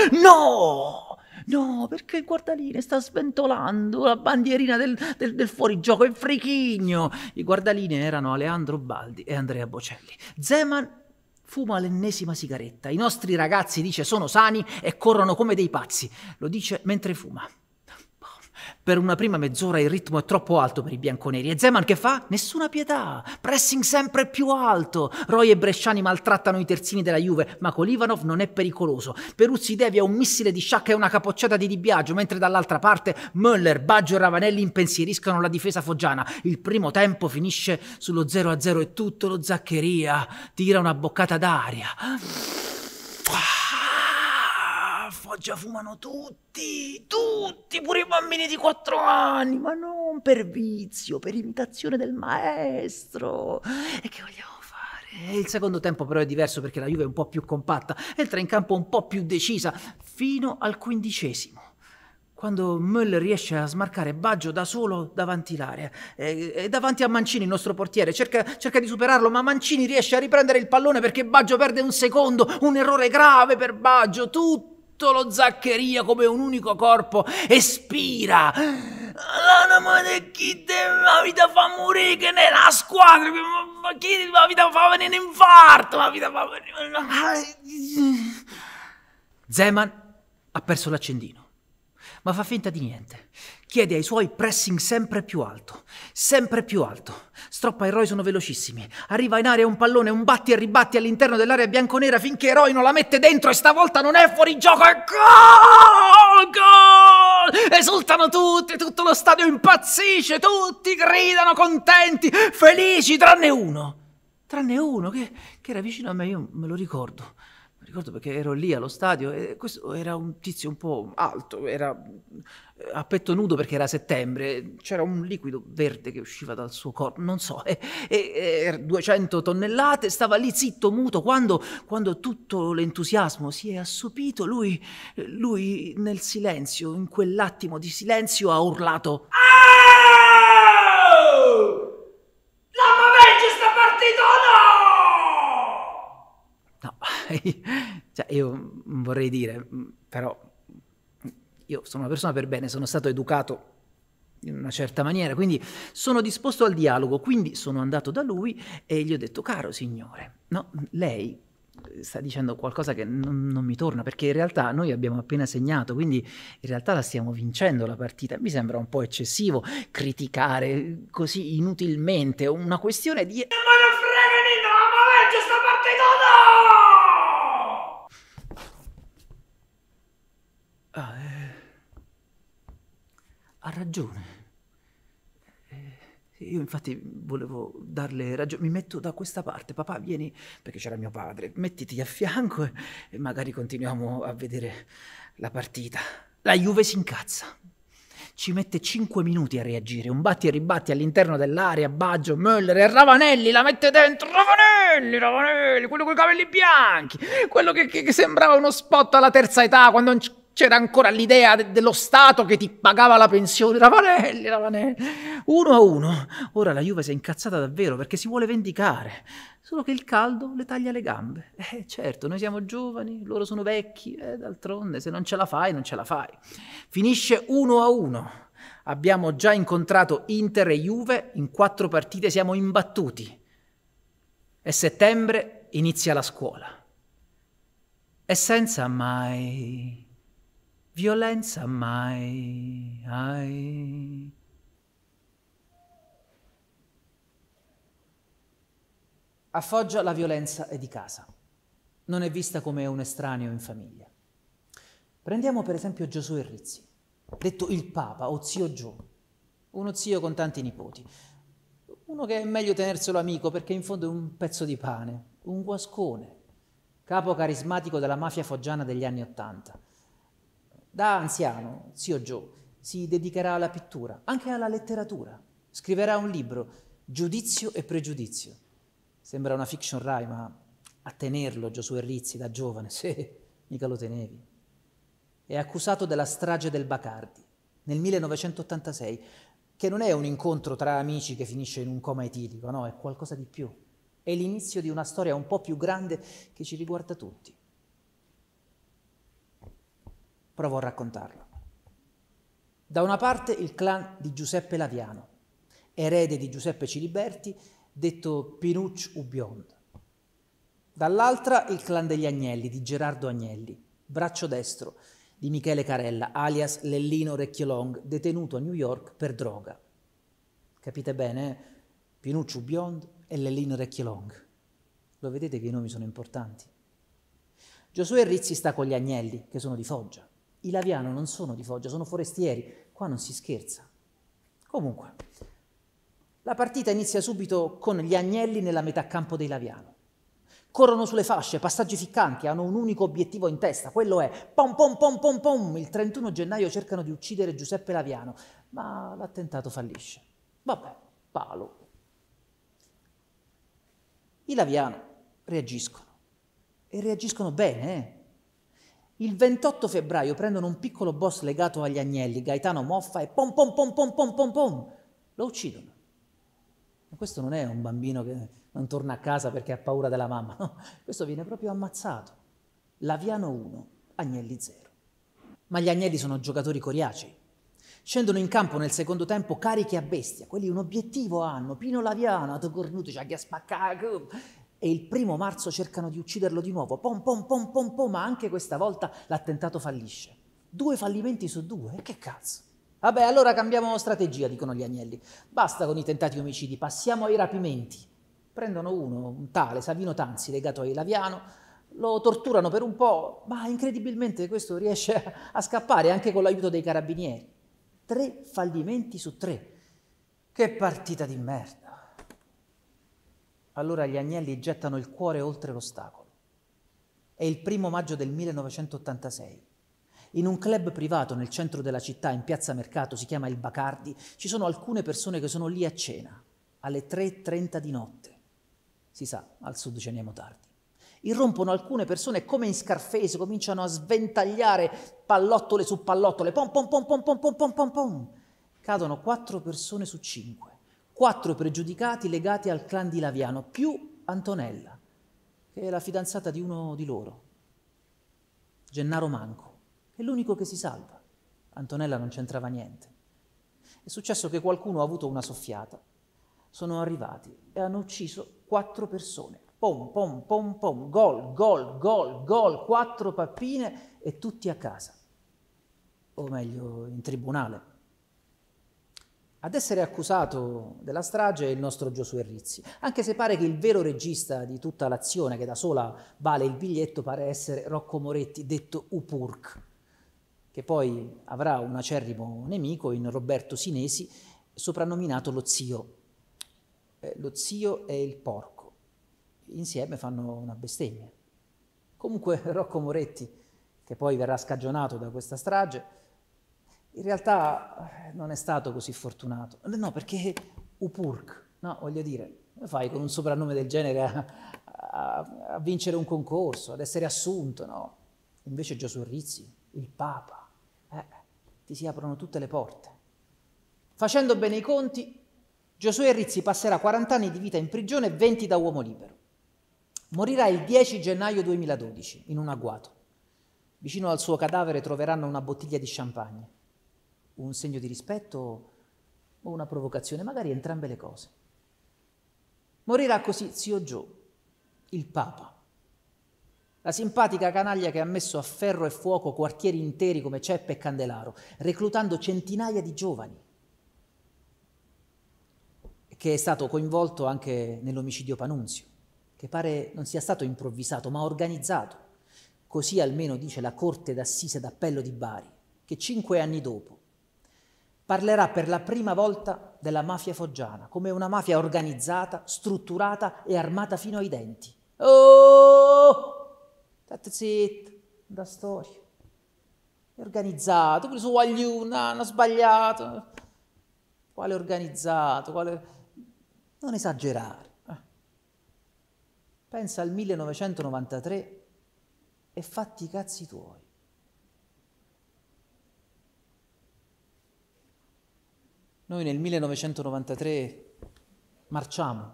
Gol! No! No, perché guarda lì, ne sta sventolando la bandierina del, del, del fuorigioco, il frichigno. I guardaline erano Aleandro Baldi e Andrea Bocelli. Zeman fuma l'ennesima sigaretta. I nostri ragazzi, dice, sono sani e corrono come dei pazzi. Lo dice mentre fuma. Per una prima mezz'ora il ritmo è troppo alto per i bianconeri e Zeman che fa? Nessuna pietà, pressing sempre più alto. Roy e Bresciani maltrattano i terzini della Juve, ma Kolivanov non è pericoloso. Peruzzi devia un missile di Sciacca e una capocciata di Di Biagio, mentre dall'altra parte Möller, Baggio e Ravanelli impensieriscono la difesa foggiana. Il primo tempo finisce sullo 0-0 e tutto lo Zaccheria tira una boccata d'aria già fumano tutti, tutti, pure i bambini di quattro anni, ma non per vizio, per imitazione del maestro. E che vogliamo fare? Il secondo tempo però è diverso perché la Juve è un po' più compatta, entra in campo un po' più decisa, fino al quindicesimo. Quando Müller riesce a smarcare Baggio da solo davanti l'area, e, eh, eh, davanti a Mancini, il nostro portiere, cerca, cerca di superarlo, ma Mancini riesce a riprendere il pallone perché Baggio perde un secondo, un errore grave per Baggio, tutti tutto lo Zaccheria come un unico corpo espira. L'anima di chi la vita fa morire, che nella squadra, ma chi la vita fa venire in infarto, la vita fa venire... Zeman ha perso l'accendino, ma fa finta di niente chiede ai suoi pressing sempre più alto, sempre più alto. Stroppa e Roy sono velocissimi. Arriva in area un pallone, un batti e ribatti all'interno dell'area bianconera finché Roy non la mette dentro e stavolta non è fuori gioco. E gol! Gol! Esultano tutti, tutto lo stadio impazzisce, tutti gridano contenti, felici, tranne uno. Tranne uno che, che era vicino a me, io me lo ricordo ricordo perché ero lì allo stadio e questo era un tizio un po' alto, era a petto nudo perché era settembre, c'era un liquido verde che usciva dal suo corpo, non so, e, e, e 200 tonnellate, stava lì zitto, muto, quando, quando tutto l'entusiasmo si è assopito, lui, lui nel silenzio, in quell'attimo di silenzio ha urlato... Oh! sta partito No, cioè, io vorrei dire, però io sono una persona per bene, sono stato educato in una certa maniera, quindi sono disposto al dialogo, quindi sono andato da lui e gli ho detto, caro signore, no, lei eh, sta dicendo qualcosa che non, non, mi torna, perché in realtà noi abbiamo appena segnato, quindi in realtà la stiamo vincendo la partita. Mi sembra un po' eccessivo criticare così inutilmente una questione di... Non frega niente, ma sta partita ragione. Eh, io infatti volevo darle ragione, mi metto da questa parte, papà vieni, perché c'era mio padre, mettiti a fianco e, e magari continuiamo a vedere la partita. La Juve si incazza, ci mette 5 minuti a reagire, un batti e ribatti all'interno dell'area, Baggio, Möller e Ravanelli la mette dentro, Ravanelli, Ravanelli, quello con i capelli bianchi, quello che, che, che sembrava uno spot alla terza età quando... Un c'era ancora l'idea de- dello Stato che ti pagava la pensione. Ravanelli, Ravanelli. Uno a uno. Ora la Juve si è incazzata davvero perché si vuole vendicare. Solo che il caldo le taglia le gambe. Eh, certo, noi siamo giovani, loro sono vecchi. Eh, d'altronde, se non ce la fai, non ce la fai. Finisce uno a uno. Abbiamo già incontrato Inter e Juve. In quattro partite siamo imbattuti. E settembre inizia la scuola. E senza mai violenza mai hai. A Foggia la violenza è di casa, non è vista come un estraneo in famiglia. Prendiamo per esempio Giosuè Rizzi, detto il Papa o zio Gio, uno zio con tanti nipoti, uno che è meglio tenerselo amico perché in fondo è un pezzo di pane, un guascone, capo carismatico della mafia foggiana degli anni Ottanta da anziano, zio Joe si dedicherà alla pittura, anche alla letteratura. Scriverà un libro, Giudizio e pregiudizio. Sembra una fiction Rai, ma a tenerlo Giosuè Rizzi da giovane, se mica lo tenevi. È accusato della strage del Bacardi nel 1986, che non è un incontro tra amici che finisce in un coma etilico, no, è qualcosa di più. È l'inizio di una storia un po' più grande che ci riguarda tutti. Provo a raccontarlo. Da una parte il clan di Giuseppe Laviano, erede di Giuseppe Ciliberti, detto Pinucci Ubiond. Dall'altra il clan degli Agnelli, di Gerardo Agnelli, braccio destro di Michele Carella, alias Lellino Orecchiolong, detenuto a New York per droga. Capite bene? Eh? Pinucci Ubiond e Lellino Orecchiolong. Lo vedete che i nomi sono importanti. Giosuè Rizzi sta con gli Agnelli, che sono di Foggia. I Laviano non sono di Foggia, sono forestieri. Qua non si scherza. Comunque, la partita inizia subito con gli agnelli nella metà campo dei Laviano. Corrono sulle fasce, passaggi ficcanti, hanno un unico obiettivo in testa, quello è pom pom pom pom pom. Il 31 gennaio cercano di uccidere Giuseppe Laviano, ma l'attentato fallisce. Vabbè, palo. I Laviano reagiscono e reagiscono bene, eh? Il 28 febbraio prendono un piccolo boss legato agli agnelli, Gaetano Moffa, e pom pom pom pom pom pom pom, lo uccidono. Ma questo non è un bambino che non torna a casa perché ha paura della mamma, no, questo viene proprio ammazzato. Laviano 1, Agnelli 0. Ma gli Agnelli sono giocatori coriacei. Scendono in campo nel secondo tempo carichi a bestia, quelli un obiettivo hanno, Pino Laviano, Cornuti, Ciaglia Spaccaco, e il primo marzo cercano di ucciderlo di nuovo, pom pom pom pom pom, ma anche questa volta l'attentato fallisce. Due fallimenti su due? Che cazzo? Vabbè, allora cambiamo strategia, dicono gli agnelli. Basta con i tentati omicidi, passiamo ai rapimenti. Prendono uno, un tale, Savino Tanzi, legato a Ilaviano, lo torturano per un po', ma incredibilmente questo riesce a scappare anche con l'aiuto dei carabinieri. Tre fallimenti su tre. Che partita di merda. Allora gli agnelli gettano il cuore oltre l'ostacolo. È il primo maggio del 1986. In un club privato nel centro della città, in piazza Mercato, si chiama il Bacardi, ci sono alcune persone che sono lì a cena, alle 3.30 di notte. Si sa, al sud ceniamo tardi. Irrompono alcune persone come in scarfese, cominciano a sventagliare pallottole su pallottole, pom pom pom pom pom pom pom pom Cadono quattro persone su cinque quattro pregiudicati legati al clan di Laviano, più Antonella, che è la fidanzata di uno di loro, Gennaro Manco, è l'unico che si salva. Antonella non c'entrava niente. È successo che qualcuno ha avuto una soffiata, sono arrivati e hanno ucciso quattro persone. Pom, pom, pom, pom, gol, gol, gol, gol, quattro pappine e tutti a casa. O meglio, in tribunale. Ad essere accusato della strage è il nostro Giosuè Rizzi, anche se pare che il vero regista di tutta l'azione, che da sola vale il biglietto, pare essere Rocco Moretti, detto Upurk, che poi avrà un acerrimo nemico in Roberto Sinesi, soprannominato lo zio. Eh, lo zio e il porco. Insieme fanno una bestemmia. Comunque Rocco Moretti, che poi verrà scagionato da questa strage, in realtà eh, non è stato così fortunato. Eh, no, perché Upurk, no, voglio dire, come fai con un soprannome del genere a, a, a vincere un concorso, ad essere assunto, no? Invece Gesù Rizzi, il Papa, eh, ti si aprono tutte le porte. Facendo bene i conti, Giosuè Rizzi passerà 40 anni di vita in prigione e 20 da uomo libero. Morirà il 10 gennaio 2012 in un agguato. Vicino al suo cadavere troveranno una bottiglia di champagne un segno di rispetto o una provocazione, magari entrambe le cose. Morirà così zio Gio, il Papa, la simpatica canaglia che ha messo a ferro e fuoco quartieri interi come Ceppe e Candelaro, reclutando centinaia di giovani, che è stato coinvolto anche nell'omicidio Panunzio, che pare non sia stato improvvisato ma organizzato. Così almeno dice la Corte d'Assise d'Appello di Bari, che cinque anni dopo parlerà per la prima volta della mafia foggiana, come una mafia organizzata, strutturata e armata fino ai denti. Oh, state zitti, da storia. È organizzato, quelli su Wagliuna hanno sbagliato. Quale organizzato? Quale... Non esagerare. Eh. Pensa al 1993 e fatti i cazzi tuoi. Noi nel 1993 marciamo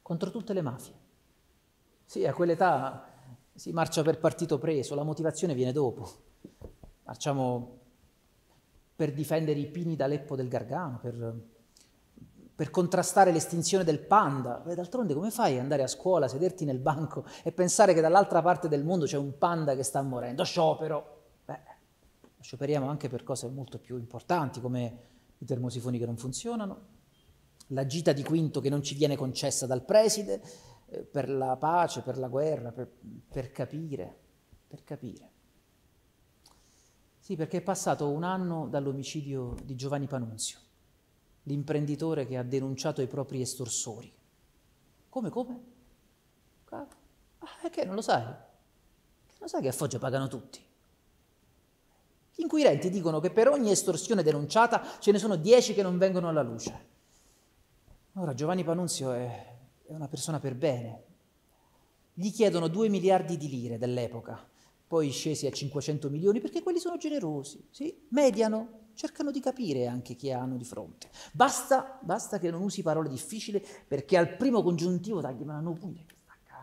contro tutte le mafie. Sì, a quell'età si marcia per partito preso, la motivazione viene dopo. Marciamo per difendere i pini d'Aleppo del Gargano, per, per contrastare l'estinzione del panda. D'altronde come fai ad andare a scuola, sederti nel banco e pensare che dall'altra parte del mondo c'è un panda che sta morendo? Sciopero! Beh, scioperiamo anche per cose molto più importanti come i termosifoni che non funzionano, la gita di quinto che non ci viene concessa dal preside eh, per la pace, per la guerra, per, per capire, per capire. Sì, perché è passato un anno dall'omicidio di Giovanni Panunzio, l'imprenditore che ha denunciato i propri estorsori. Come, come? Ah, perché non lo sai? non lo sai che a Foggia pagano tutti? inquirenti dicono che per ogni estorsione denunciata ce ne sono dieci che non vengono alla luce. Ora Giovanni Panunzio è, è una persona per bene. Gli chiedono 2 miliardi di lire dell'epoca, poi scesi a 500 milioni, perché quelli sono generosi, sì? mediano, cercano di capire anche chi hanno di fronte. Basta, basta che non usi parole difficili perché al primo congiuntivo tagli, ma non pugna che sta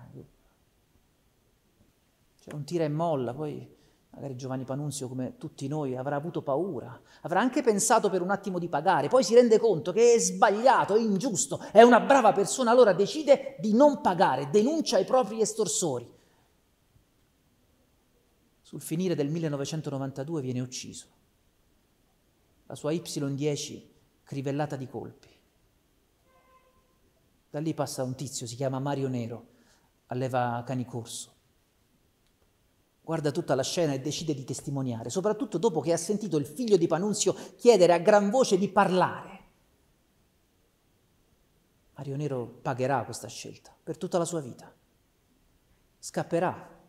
C'è un tira e molla, poi Magari Giovanni Panunzio, come tutti noi, avrà avuto paura, avrà anche pensato per un attimo di pagare, poi si rende conto che è sbagliato, è ingiusto, è una brava persona, allora decide di non pagare, denuncia i propri estorsori. Sul finire del 1992 viene ucciso. La sua Y10 crivellata di colpi. Da lì passa un tizio, si chiama Mario Nero, alleva cani corso guarda tutta la scena e decide di testimoniare, soprattutto dopo che ha sentito il figlio di Panunzio chiedere a gran voce di parlare. Mario Nero pagherà questa scelta per tutta la sua vita. Scapperà,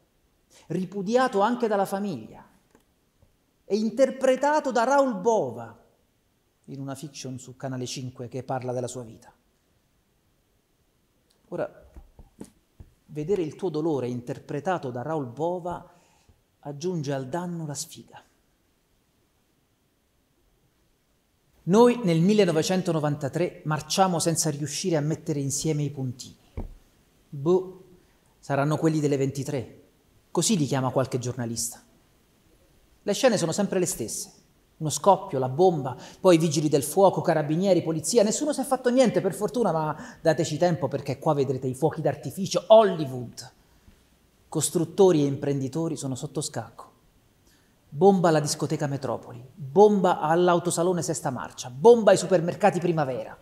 ripudiato anche dalla famiglia e interpretato da Raul Bova in una fiction su Canale 5 che parla della sua vita. Ora, vedere il tuo dolore interpretato da Raul Bova aggiunge al danno la sfiga. Noi nel 1993 marciamo senza riuscire a mettere insieme i puntini. Boh, saranno quelli delle 23. Così li chiama qualche giornalista. Le scene sono sempre le stesse. Uno scoppio, la bomba, poi vigili del fuoco, carabinieri, polizia. Nessuno si è fatto niente per fortuna, ma dateci tempo perché qua vedrete i fuochi d'artificio, Hollywood costruttori e imprenditori sono sotto scacco. Bomba alla discoteca Metropoli, bomba all'autosalone Sesta Marcia, bomba ai supermercati Primavera.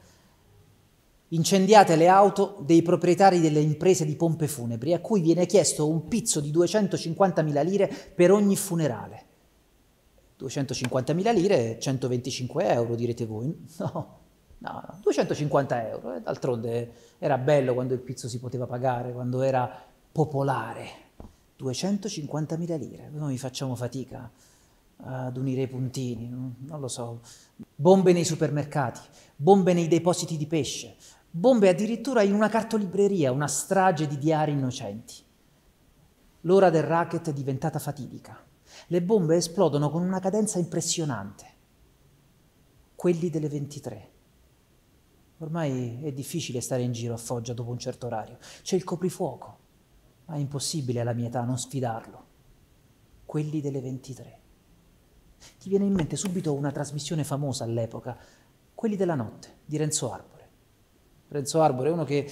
Incendiate le auto dei proprietari delle imprese di pompe funebri, a cui viene chiesto un pizzo di 250.000 lire per ogni funerale. 250.000 lire, 125 euro direte voi. No, no, 250 euro. Eh. D'altronde era bello quando il pizzo si poteva pagare, quando era popolare, 250.000 lire, noi facciamo fatica ad unire i puntini, non lo so, bombe nei supermercati, bombe nei depositi di pesce, bombe addirittura in una cartolibreria, una strage di diari innocenti. L'ora del racket è diventata fatidica. Le bombe esplodono con una cadenza impressionante. Quelli delle 23. Ormai è difficile stare in giro a Foggia dopo un certo orario. C'è il coprifuoco ma è impossibile alla mia età non sfidarlo. Quelli delle 23. Ti viene in mente subito una trasmissione famosa all'epoca, Quelli della notte, di Renzo Arbore. Renzo Arbore è uno che,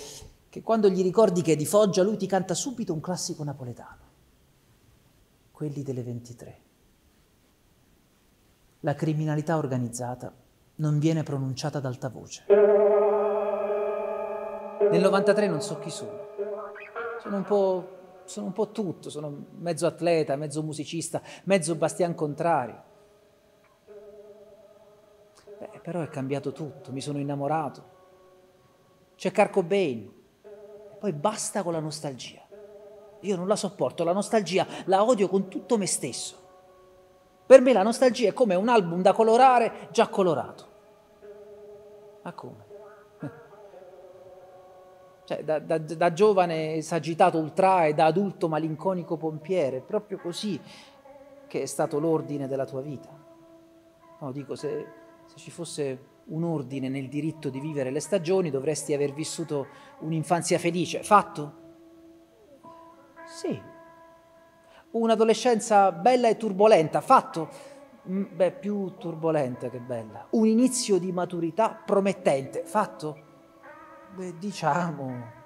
che quando gli ricordi che è di Foggia, lui ti canta subito un classico napoletano. Quelli delle 23. La criminalità organizzata non viene pronunciata ad alta voce. Nel 93 non so chi sono sono un po', sono un po tutto, sono mezzo atleta, mezzo musicista, mezzo Bastian Contrari. Beh, però è cambiato tutto, mi sono innamorato. C'è Carco Bain. Poi basta con la nostalgia. Io non la sopporto, la nostalgia la odio con tutto me stesso. Per me la nostalgia è come un album da colorare già colorato. Ma come? cioè, da, da, da, giovane esagitato ultra e da adulto malinconico pompiere, proprio così che è stato l'ordine della tua vita. No, dico, se, se ci fosse un ordine nel diritto di vivere le stagioni, dovresti aver vissuto un'infanzia felice. Fatto? Sì. Un'adolescenza bella e turbolenta. Fatto? Mm, beh, più turbolenta che bella. Un inizio di maturità promettente. Fatto? beh, diciamo,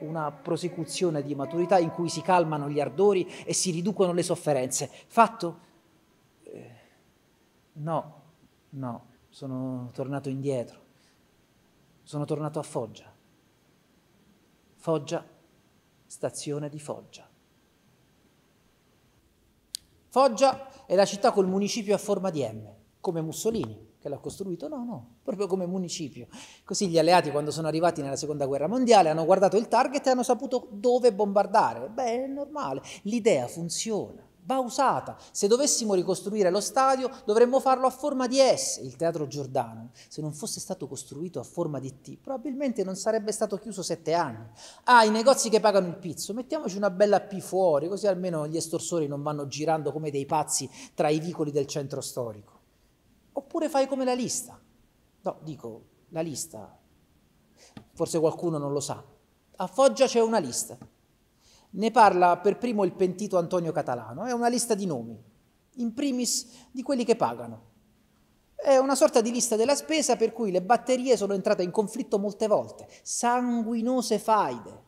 una prosecuzione di maturità in cui si calmano gli ardori e si riducono le sofferenze. Fatto? Eh, no, no, sono tornato indietro, sono tornato a Foggia. Foggia, stazione di Foggia. Foggia è la città col municipio a forma di M, come Mussolini che l'ha costruito, no, no, proprio come municipio. Così gli alleati quando sono arrivati nella seconda guerra mondiale hanno guardato il target e hanno saputo dove bombardare. Beh, è normale, l'idea funziona. Va usata. Se dovessimo ricostruire lo stadio, dovremmo farlo a forma di S, il Teatro Giordano. Se non fosse stato costruito a forma di T, probabilmente non sarebbe stato chiuso sette anni. Ah, i negozi che pagano il pizzo, mettiamoci una bella P fuori, così almeno gli estorsori non vanno girando come dei pazzi tra i vicoli del centro storico. Oppure fai come la lista No, dico, la lista, forse qualcuno non lo sa. A Foggia c'è una lista. Ne parla per primo il pentito Antonio Catalano, è una lista di nomi, in primis di quelli che pagano. È una sorta di lista della spesa per cui le batterie sono entrate in conflitto molte volte, sanguinose faide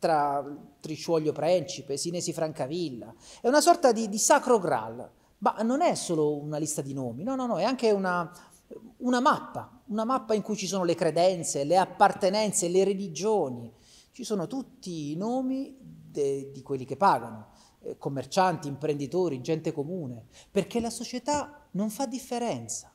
tra Tricciuoglio Principe, Sinesi Francavilla. È una sorta di, di, sacro graal, ma non è solo una lista di nomi, no, no, no, è anche una, una mappa una mappa in cui ci sono le credenze, le appartenenze, le religioni, ci sono tutti i nomi de, di quelli che pagano, eh, commercianti, imprenditori, gente comune, perché la società non fa differenza.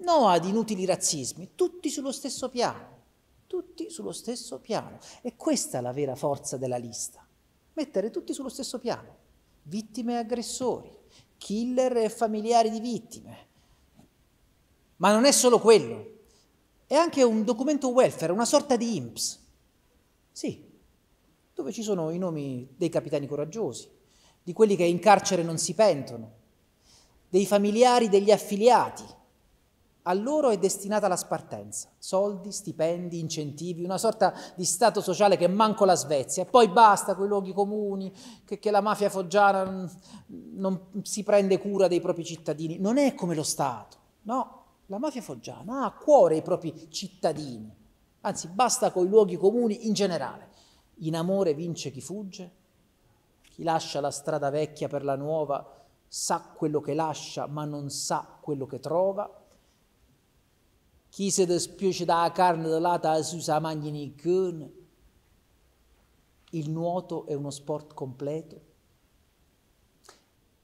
No ad inutili razzismi, tutti sullo stesso piano, tutti sullo stesso piano. E questa è la vera forza della lista, mettere tutti sullo stesso piano, vittime e aggressori, killer e familiari di vittime ma non è solo quello, è anche un documento welfare, una sorta di IMPS. Sì, dove ci sono i nomi dei capitani coraggiosi, di quelli che in carcere non si pentono, dei familiari degli affiliati. A loro è destinata la spartenza, soldi, stipendi, incentivi, una sorta di stato sociale che manco la Svezia. E poi basta quei luoghi comuni, che, che la mafia foggiana non, mm, non si prende cura dei propri cittadini. Non è come lo Stato, no, la mafia foggiana ha a cuore i propri cittadini, anzi basta con i luoghi comuni in generale. In amore vince chi fugge, chi lascia la strada vecchia per la nuova sa quello che lascia ma non sa quello che trova. Chi si despiace dalla carne delata si usa mangiare carne. Il nuoto è uno sport completo.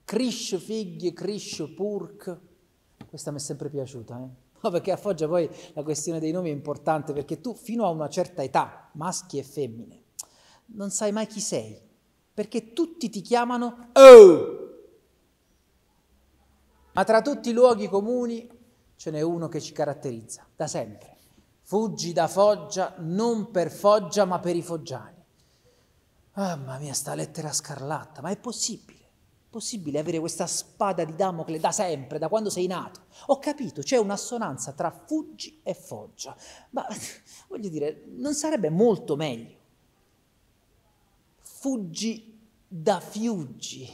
Crisce figlie, crisce porc, questa mi è sempre piaciuta, eh? no, perché a Foggia poi la questione dei nomi è importante, perché tu fino a una certa età, maschi e femmine, non sai mai chi sei, perché tutti ti chiamano Oh! Ma tra tutti i luoghi comuni ce n'è uno che ci caratterizza, da sempre. Fuggi da Foggia, non per Foggia, ma per i foggiani. Mamma mia, sta lettera scarlatta, ma è possibile? possibile avere questa spada di Damocle da sempre, da quando sei nato? Ho capito, c'è un'assonanza tra fuggi e foggia, ma voglio dire, non sarebbe molto meglio? Fuggi da fuggi,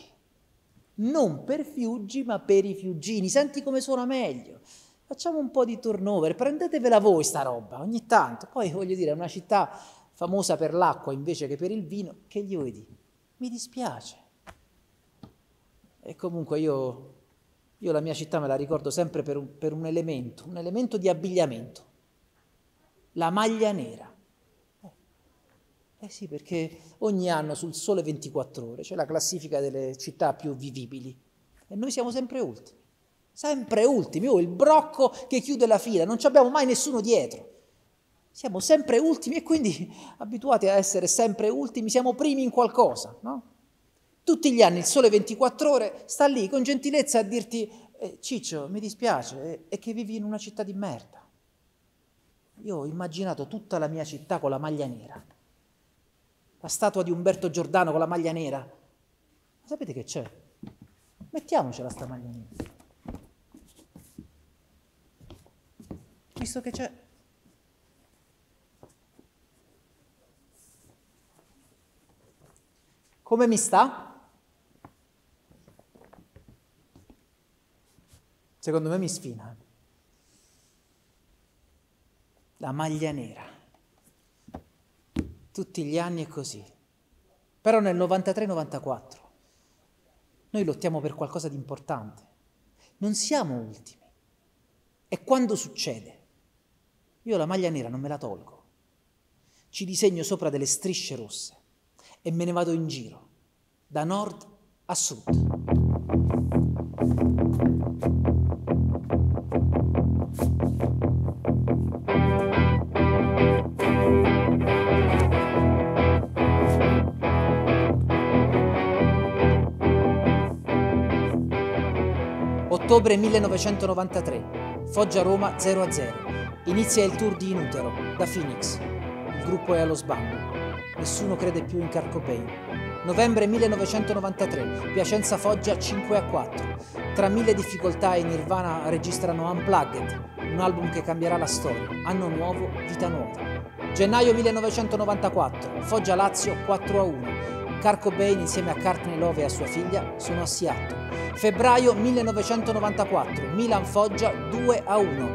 non per fuggi, ma per i fuggini. senti come suona meglio. Facciamo un po' di turnover, prendetevela voi sta roba ogni tanto. Poi voglio dire, è una città famosa per l'acqua invece che per il vino, che gli vuoi dire? Mi dispiace e comunque io, io la mia città me la ricordo sempre per un, per un elemento, un elemento di abbigliamento, la maglia nera. Eh sì, perché ogni anno sul sole 24 ore c'è la classifica delle città più vivibili e noi siamo sempre ultimi, sempre ultimi, oh, il brocco che chiude la fila, non ci abbiamo mai nessuno dietro. Siamo sempre ultimi e quindi abituati a essere sempre ultimi, siamo primi in qualcosa, no? Tutti gli anni il sole 24 ore sta lì con gentilezza a dirti eh, Ciccio, mi dispiace, eh, è che vivi in una città di merda. Io ho immaginato tutta la mia città con la maglia nera. La statua di Umberto Giordano con la maglia nera. Ma sapete che c'è? Mettiamocela sta maglia nera. Visto che c'è. Come mi sta? secondo me mi sfina. La maglia nera. Tutti gli anni è così. Però nel 93-94 noi lottiamo per qualcosa di importante. Non siamo ultimi. E quando succede? Io la maglia nera non me la tolgo. Ci disegno sopra delle strisce rosse e me ne vado in giro, da nord a sud. Ottobre 1993, Foggia-Roma 0-0. Inizia il tour di Inutero, da Phoenix. Il gruppo è allo sbando. Nessuno crede più in Carcopei. Novembre 1993, Piacenza-Foggia 5-4. Tra mille difficoltà e Nirvana registrano Unplugged, un album che cambierà la storia. Anno nuovo, vita nuova. Gennaio 1994, Foggia-Lazio 4-1. Kurt Cobain insieme a Courtney Love e a sua figlia sono a Seattle. Febbraio 1994, Milan Foggia 2 a 1.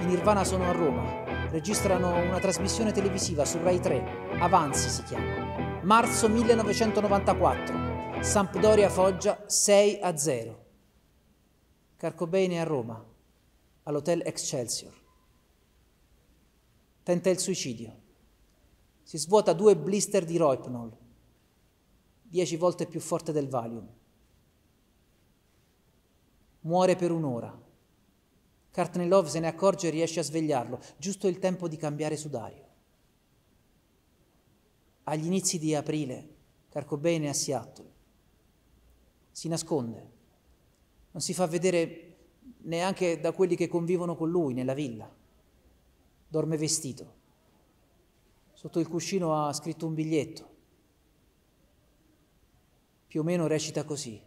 I Nirvana sono a Roma. Registrano una trasmissione televisiva su Rai 3, Avanzi si chiama. Marzo 1994, Sampdoria Foggia 6 a 0. Carcobain è a Roma, all'hotel Excelsior. Tenta il suicidio. Si svuota due blister di Roipnol 10 volte più forte del Valium. Muore per un'ora. Kartnelov se ne accorge e riesce a svegliarlo, giusto il tempo di cambiare sudario. Agli inizi di aprile, Carcobain è a Seattle. Si nasconde. Non si fa vedere neanche da quelli che convivono con lui nella villa. Dorme vestito. Sotto il cuscino ha scritto un biglietto più o meno recita così.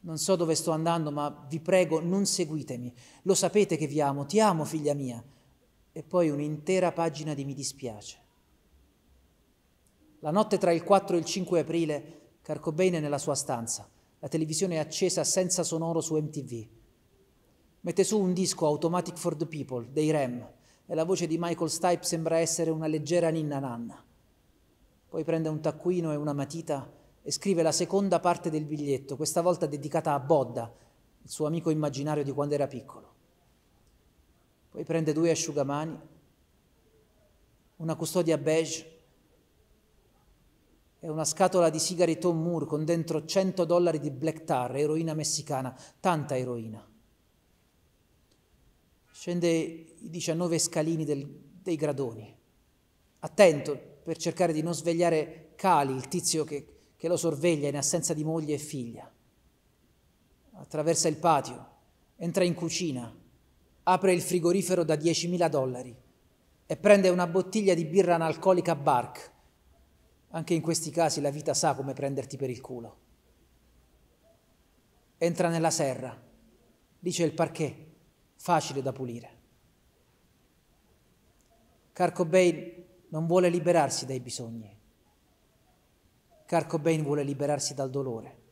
Non so dove sto andando, ma vi prego non seguitemi. Lo sapete che vi amo, ti amo figlia mia. E poi un'intera pagina di mi dispiace. La notte tra il 4 e il 5 aprile, Carcobain è nella sua stanza. La televisione è accesa senza sonoro su MTV. Mette su un disco Automatic for the People dei Rem e la voce di Michael Stipe sembra essere una leggera ninna nanna. Poi prende un taccuino e una matita e scrive la seconda parte del biglietto, questa volta dedicata a Bodda, il suo amico immaginario di quando era piccolo. Poi prende due asciugamani, una custodia beige e una scatola di sigari Tom Moore con dentro 100 dollari di black tar, eroina messicana, tanta eroina. Scende i 19 scalini del, dei gradoni, attento per cercare di non svegliare Cali, il tizio che che lo sorveglia in assenza di moglie e figlia. Attraversa il patio, entra in cucina, apre il frigorifero da 10.000 dollari e prende una bottiglia di birra analcolica Bark. Anche in questi casi la vita sa come prenderti per il culo. Entra nella serra, dice il parquet, facile da pulire. Carco Bale non vuole liberarsi dai bisogni Kurt Cobain vuole liberarsi dal dolore.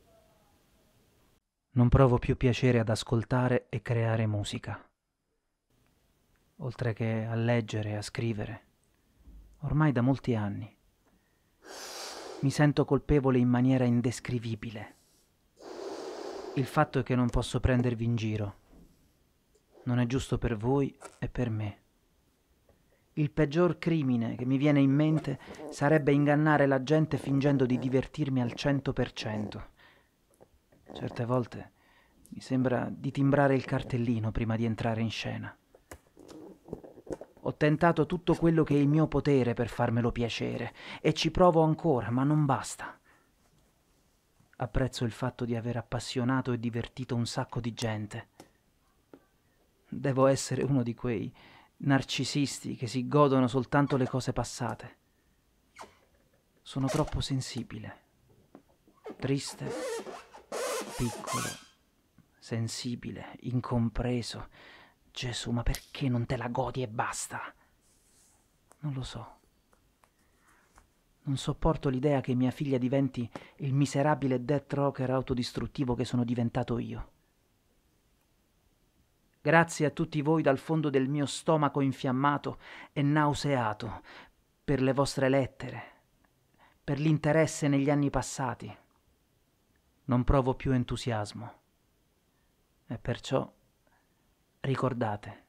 Non provo più piacere ad ascoltare e creare musica, oltre che a leggere e a scrivere, ormai da molti anni. Mi sento colpevole in maniera indescrivibile. Il fatto è che non posso prendervi in giro. Non è giusto per voi e per me il peggior crimine che mi viene in mente sarebbe ingannare la gente fingendo di divertirmi al 100%. Certe volte mi sembra di timbrare il cartellino prima di entrare in scena. Ho tentato tutto quello che è in mio potere per farmelo piacere e ci provo ancora, ma non basta. Apprezzo il fatto di aver appassionato e divertito un sacco di gente. Devo essere uno di quei narcisisti che si godono soltanto le cose passate. Sono troppo sensibile, triste, piccolo, sensibile, incompreso. Gesù, ma perché non te la godi e basta? Non lo so. Non sopporto l'idea che mia figlia diventi il miserabile death rocker autodistruttivo che sono diventato io. Grazie a tutti voi dal fondo del mio stomaco infiammato e nauseato per le vostre lettere, per l'interesse negli anni passati. Non provo più entusiasmo. E perciò ricordate,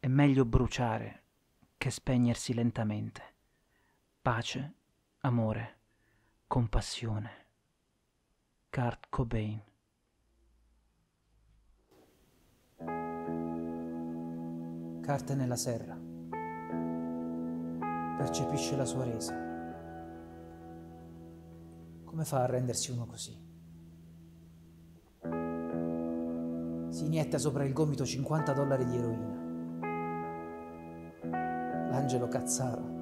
è meglio bruciare che spegnersi lentamente. Pace, amore, compassione. Kurt Cobain carte nella serra. Percepisce la sua resa. Come fa a rendersi uno così? Si inietta sopra il gomito 50 dollari di eroina. L'angelo Cazzaro,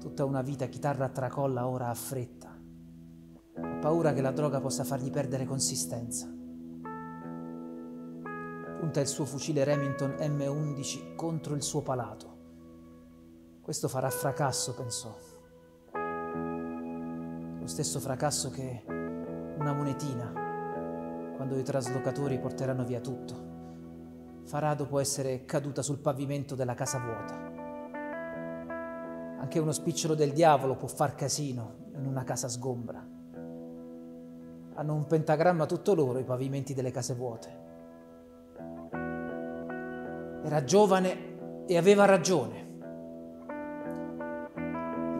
Tutta una vita chitarra a tracolla ora a fretta. Ha paura che la droga possa fargli perdere consistenza punta il suo fucile Remington M11 contro il suo palato. Questo farà fracasso, pensò. Lo stesso fracasso che una monetina, quando i traslocatori porteranno via tutto, farà dopo essere caduta sul pavimento della casa vuota. Anche uno spicciolo del diavolo può far casino in una casa sgombra. Hanno un pentagramma tutto loro i pavimenti delle case vuote. Era giovane e aveva ragione.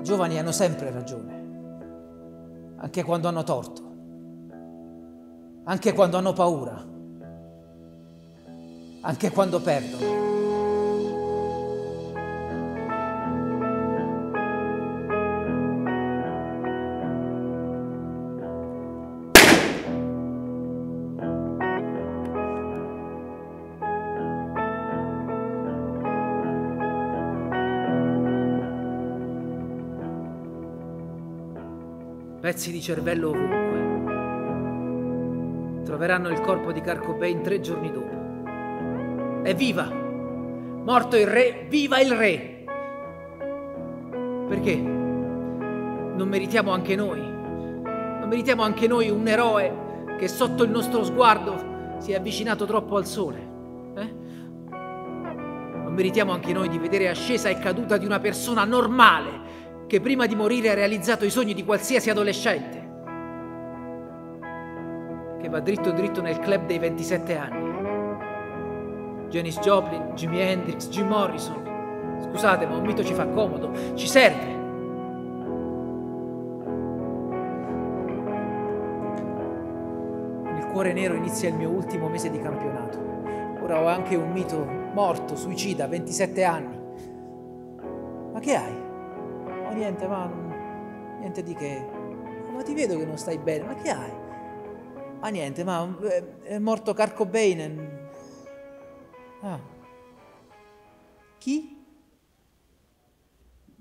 I giovani hanno sempre ragione, anche quando hanno torto, anche quando hanno paura, anche quando perdono. pezzi di cervello ovunque. Troveranno il corpo di Carcobain tre giorni dopo. Evviva! Morto il re, viva il re! Perché? Non meritiamo anche noi. Non meritiamo anche noi un eroe che sotto il nostro sguardo si è avvicinato troppo al sole. Eh? Non meritiamo anche noi di vedere ascesa e caduta di una persona normale che prima di morire ha realizzato i sogni di qualsiasi adolescente, che va dritto dritto nel club dei 27 anni. Janis Joplin, Jimi Hendrix, Jim Morrison. Scusate, ma un mito ci fa comodo, ci serve. Nel cuore nero inizia il mio ultimo mese di campionato. Ora ho anche un mito morto, suicida, 27 anni. Ma che hai? oh, niente, ma niente di che. Ma ti vedo che non stai bene, ma che hai? Ma niente, ma eh, è morto Carco Bainen. Ah. Chi?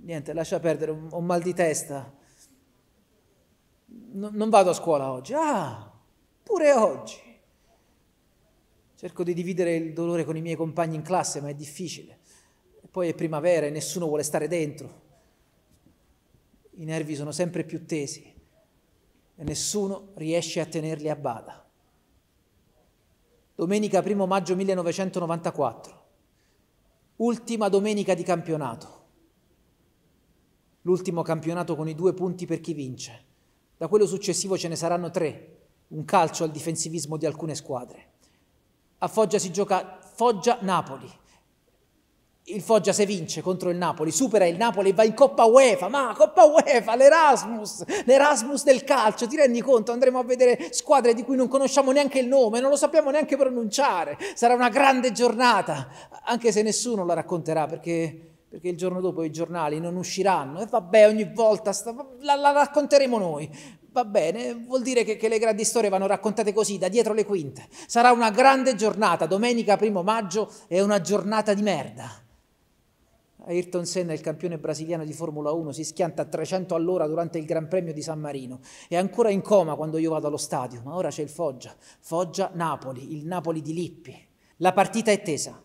Niente, lascia perdere, ho un mal di testa. No, non vado a scuola oggi. Ah, pure oggi. Cerco di dividere il dolore con i miei compagni in classe, ma è difficile. E poi è primavera e nessuno vuole stare dentro i nervi sono sempre più tesi e nessuno riesce a tenerli a bada. Domenica 1 maggio 1994, ultima domenica di campionato, l'ultimo campionato con i due punti per chi vince. Da quello successivo ce ne saranno tre, un calcio al difensivismo di alcune squadre. A Foggia si gioca Foggia-Napoli il Foggia se vince contro il Napoli, supera il Napoli e va in Coppa UEFA, ma Coppa UEFA, l'Erasmus, l'Erasmus del calcio, ti rendi conto? Andremo a vedere squadre di cui non conosciamo neanche il nome, non lo sappiamo neanche pronunciare, sarà una grande giornata, anche se nessuno la racconterà perché, perché il giorno dopo i giornali non usciranno e vabbè ogni volta sta, la, la, racconteremo noi. Va bene, vuol dire che, che le grandi storie vanno raccontate così, da dietro le quinte. Sarà una grande giornata, domenica primo maggio è una giornata di merda. Ayrton Senna, il campione brasiliano di Formula 1, si schianta a 300 all'ora durante il Gran Premio di San Marino. È ancora in coma quando io vado allo stadio, ma ora c'è il Foggia. Foggia-Napoli, il Napoli di Lippi. La partita è tesa.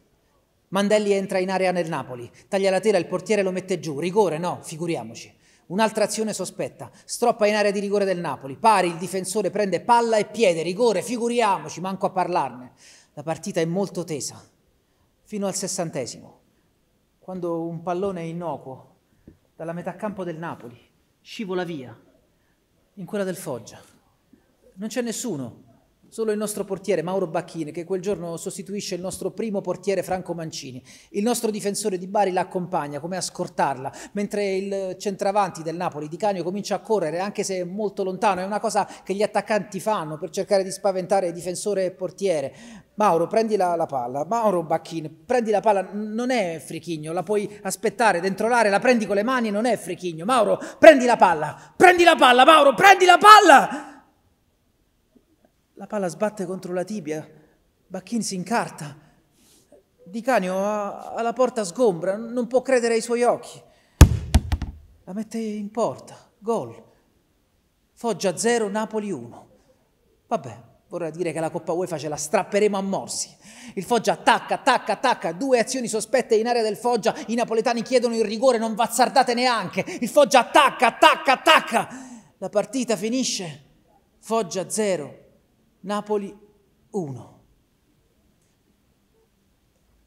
Mandelli entra in area nel Napoli, taglia la tela, il portiere lo mette giù. Rigore no, figuriamoci. Un'altra azione sospetta, stroppa in area di rigore del Napoli, pari, il difensore prende palla e piede, rigore, figuriamoci, manco a parlarne. La partita è molto tesa, fino al sessantesimo quando un pallone innocuo dalla metà campo del Napoli scivola via in quella del Foggia. Non c'è nessuno solo il nostro portiere Mauro Bacchini, che quel giorno sostituisce il nostro primo portiere Franco Mancini. Il nostro difensore di Bari l'accompagna, come a scortarla, mentre il centravanti del Napoli di Canio comincia a correre, anche se è molto lontano. È una cosa che gli attaccanti fanno per cercare di spaventare difensore e portiere. Mauro, prendi la, la palla. Mauro Bacchini, prendi la palla. Non è frichigno, la puoi aspettare dentro l'area, la prendi con le mani, non è frichigno. Mauro, prendi la palla. Prendi la palla, Mauro, prendi la palla! la palla sbatte contro la tibia, Bacchin si incarta, Di Canio ha, la porta sgombra, non può credere ai suoi occhi. La mette in porta, gol. Foggia 0, Napoli 1. Vabbè, vorrà dire che la Coppa UEFA ce la strapperemo a morsi. Il Foggia attacca, attacca, attacca, due azioni sospette in area del Foggia, i napoletani chiedono il rigore, non vazzardate neanche. Il Foggia attacca, attacca, attacca. La partita finisce. Foggia 0, Napoli 1.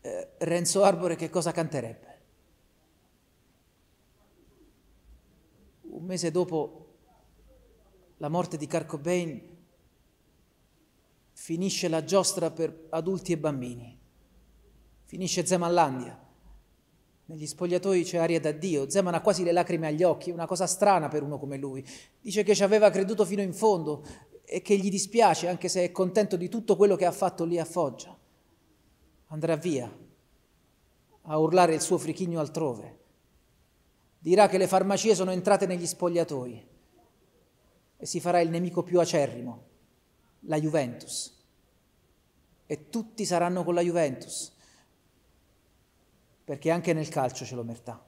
Eh, Renzo Arbore che cosa canterebbe? Un mese dopo la morte di Carcobain finisce la giostra per adulti e bambini, finisce Zemanlandia. Negli spogliatoi c'è aria da Dio, Zeman ha quasi le lacrime agli occhi, una cosa strana per uno come lui. Dice che ci aveva creduto fino in fondo, e che gli dispiace, anche se è contento di tutto quello che ha fatto lì a Foggia. Andrà via a urlare il suo frichigno altrove. Dirà che le farmacie sono entrate negli spogliatoi e si farà il nemico più acerrimo, la Juventus. E tutti saranno con la Juventus, perché anche nel calcio c'è l'omertà.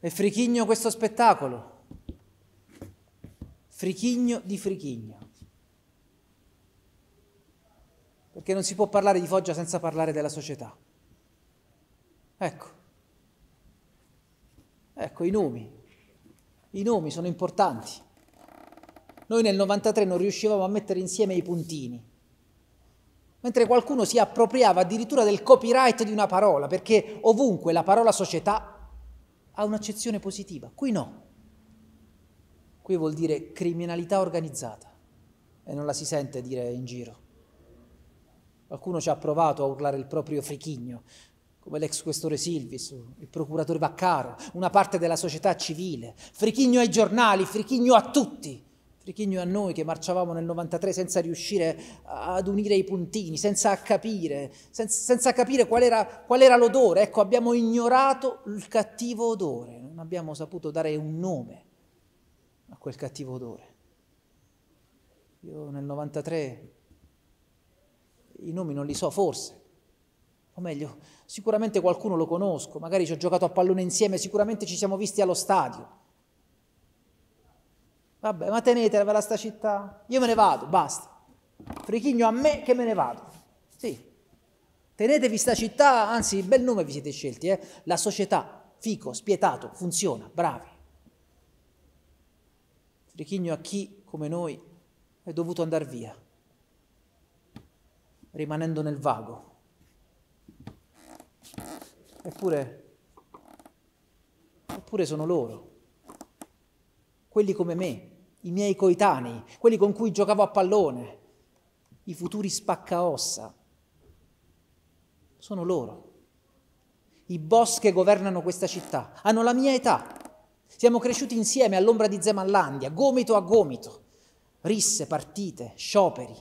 È frichigno questo spettacolo. Frichigno di frichigno. Perché non si può parlare di Foggia senza parlare della società. Ecco. Ecco i nomi. I nomi sono importanti. Noi nel 93 non riuscivamo a mettere insieme i puntini. Mentre qualcuno si appropriava addirittura del copyright di una parola, perché ovunque la parola società ha un'accezione positiva, qui no. Qui vuol dire criminalità organizzata e non la si sente dire in giro. Qualcuno ci ha provato a urlare il proprio frichigno, come l'ex questore Silvis, il procuratore Vaccaro, una parte della società civile. Frichigno ai giornali, frichigno a tutti. Richigno a noi che marciavamo nel 93 senza riuscire ad unire i puntini, senza capire, senza, senza capire qual era, qual era l'odore. Ecco, abbiamo ignorato il cattivo odore, non abbiamo saputo dare un nome a quel cattivo odore. Io nel 93 i nomi non li so forse, o meglio, sicuramente qualcuno lo conosco, magari ci ho giocato a pallone insieme, sicuramente ci siamo visti allo stadio Vabbè, ma tenetela per la sta città. Io me ne vado, basta. Frichigno a me che me ne vado. Sì. Tenetevi sta città, anzi, bel nome vi siete scelti, eh? La società, fico, spietato, funziona, bravi. Frichigno a chi, come noi, è dovuto andare via, rimanendo nel vago. Eppure, eppure sono loro quelli come me, i miei coetanei, quelli con cui giocavo a pallone, i futuri spaccaossa. Sono loro. I boss che governano questa città hanno la mia età. Siamo cresciuti insieme all'ombra di Zemallandia, gomito a gomito, risse, partite, scioperi.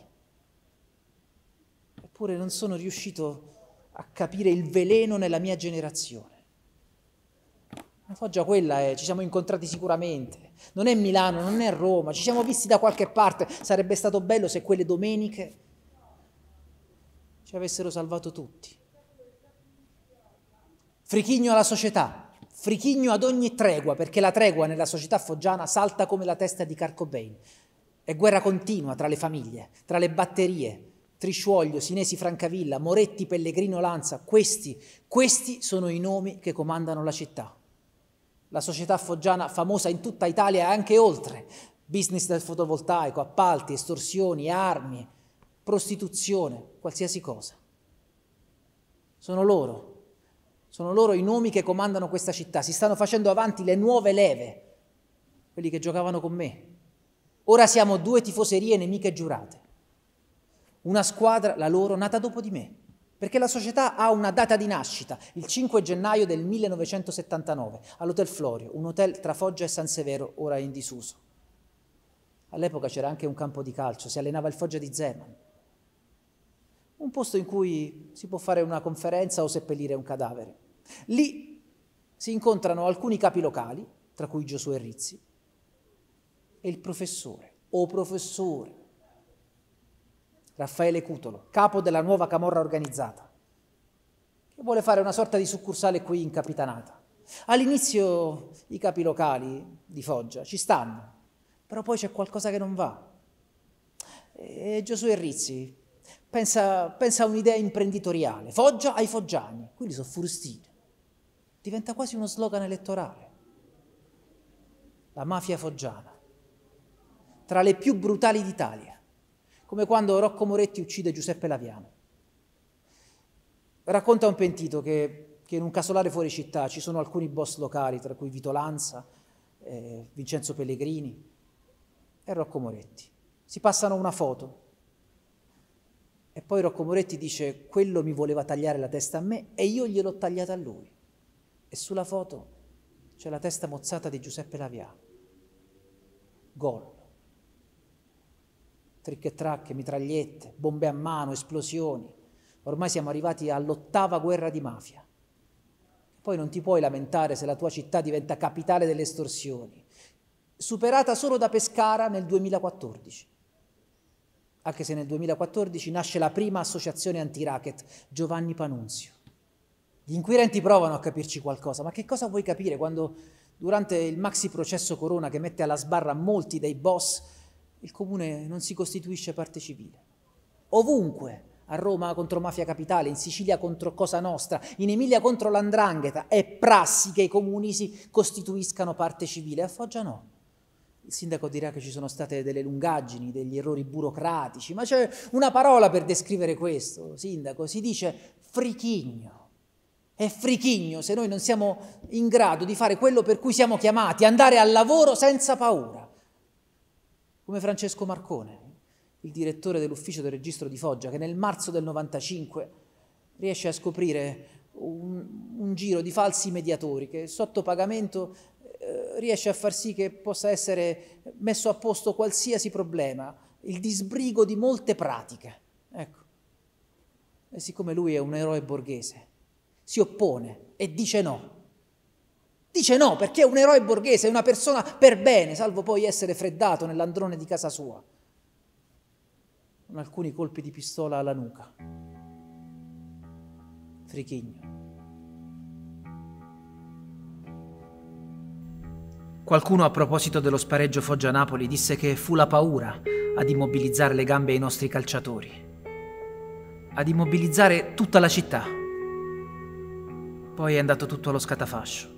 Eppure non sono riuscito a capire il veleno nella mia generazione. La Foggia quella è, ci siamo incontrati sicuramente. Non è Milano, non è Roma, ci siamo visti da qualche parte. Sarebbe stato bello se quelle domeniche ci avessero salvato tutti. Frichigno alla società, frichigno ad ogni tregua, perché la tregua nella società foggiana salta come la testa di Carcobain. È guerra continua tra le famiglie, tra le batterie. Trisciuoglio, Sinesi Francavilla, Moretti, Pellegrino Lanza, questi, questi sono i nomi che comandano la città la società foggiana famosa in tutta Italia e anche oltre, business del fotovoltaico, appalti, estorsioni, armi, prostituzione, qualsiasi cosa. Sono loro, sono loro i nomi che comandano questa città, si stanno facendo avanti le nuove leve, quelli che giocavano con me. Ora siamo due tifoserie nemiche giurate, una squadra, la loro, nata dopo di me perché la società ha una data di nascita, il 5 gennaio del 1979, all'Hotel Florio, un hotel tra Foggia e San Severo, ora in disuso. All'epoca c'era anche un campo di calcio, si allenava il Foggia di Zeman. Un posto in cui si può fare una conferenza o seppellire un cadavere. Lì si incontrano alcuni capi locali, tra cui Giosuè Rizzi, e il professore, o professore, Raffaele Cutolo, capo della nuova Camorra organizzata, che vuole fare una sorta di succursale qui in Capitanata. All'inizio i capi locali di Foggia ci stanno, però poi c'è qualcosa che non va. E Giosuè Rizzi pensa, pensa a un'idea imprenditoriale, Foggia ai foggiani, quelli sono furstini. Diventa quasi uno slogan elettorale. La mafia foggiana, tra le più brutali d'Italia come quando Rocco Moretti uccide Giuseppe Laviano. Racconta un pentito che, che in un casolare fuori città ci sono alcuni boss locali, tra cui Vito Lanza, eh, Vincenzo Pellegrini e Rocco Moretti. Si passano una foto e poi Rocco Moretti dice quello mi voleva tagliare la testa a me e io gliel'ho tagliata a lui. E sulla foto c'è la testa mozzata di Giuseppe Laviano. Gol trick e track, mitragliette, bombe a mano, esplosioni. Ormai siamo arrivati all'ottava guerra di mafia. Poi non ti puoi lamentare se la tua città diventa capitale delle estorsioni, superata solo da Pescara nel 2014. Anche se nel 2014 nasce la prima associazione anti-racket, Giovanni Panunzio. Gli inquirenti provano a capirci qualcosa, ma che cosa vuoi capire quando durante il maxi processo Corona che mette alla sbarra molti dei boss il comune non si costituisce parte civile. Ovunque, a Roma contro Mafia Capitale, in Sicilia contro Cosa Nostra, in Emilia contro l'Andrangheta, è prassi che i comuni si costituiscano parte civile, a Foggia no. Il sindaco dirà che ci sono state delle lungaggini, degli errori burocratici, ma c'è una parola per descrivere questo, sindaco, si dice frichigno. È frichigno se noi non siamo in grado di fare quello per cui siamo chiamati, andare al lavoro senza paura come Francesco Marcone, il direttore dell'ufficio del registro di Foggia, che nel marzo del 95 riesce a scoprire un, un giro di falsi mediatori che sotto pagamento eh, riesce a far sì che possa essere messo a posto qualsiasi problema, il disbrigo di molte pratiche. Ecco. E siccome lui è un eroe borghese, si oppone e dice no Dice no, perché è un eroe borghese, è una persona per bene, salvo poi essere freddato nell'androne di casa sua. Con alcuni colpi di pistola alla nuca. Frichigno. Qualcuno a proposito dello spareggio Foggia-Napoli disse che fu la paura ad immobilizzare le gambe ai nostri calciatori, ad immobilizzare tutta la città. Poi è andato tutto allo scatafascio.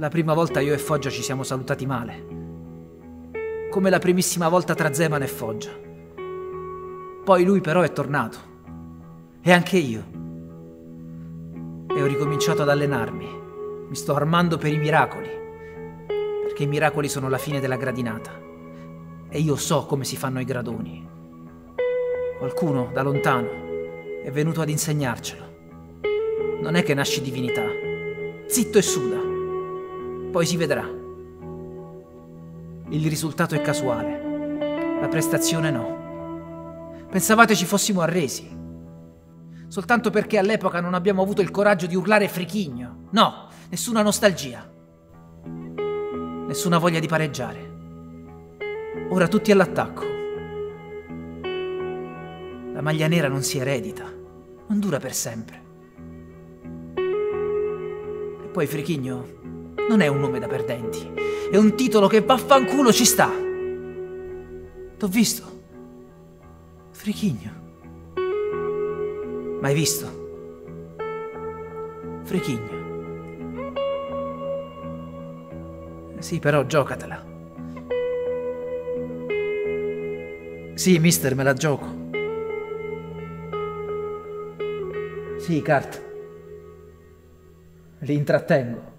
La prima volta io e Foggia ci siamo salutati male. Come la primissima volta tra Zeman e Foggia. Poi lui però è tornato. E anche io. E ho ricominciato ad allenarmi. Mi sto armando per i miracoli. Perché i miracoli sono la fine della gradinata. E io so come si fanno i gradoni. Qualcuno, da lontano, è venuto ad insegnarcelo. Non è che nasci divinità. Zitto e suda. Poi si vedrà. Il risultato è casuale, la prestazione no. Pensavate ci fossimo arresi, soltanto perché all'epoca non abbiamo avuto il coraggio di urlare frichigno. No, nessuna nostalgia, nessuna voglia di pareggiare. Ora tutti all'attacco. La maglia nera non si eredita, non dura per sempre. E poi frichigno non è un nome da perdenti, è un titolo che vaffanculo ci sta. T'ho visto. Frichigno. Mai visto? Frichigno. Sì, però giocatela. Sì, mister, me la gioco. Sì, Cart. Li intrattengo.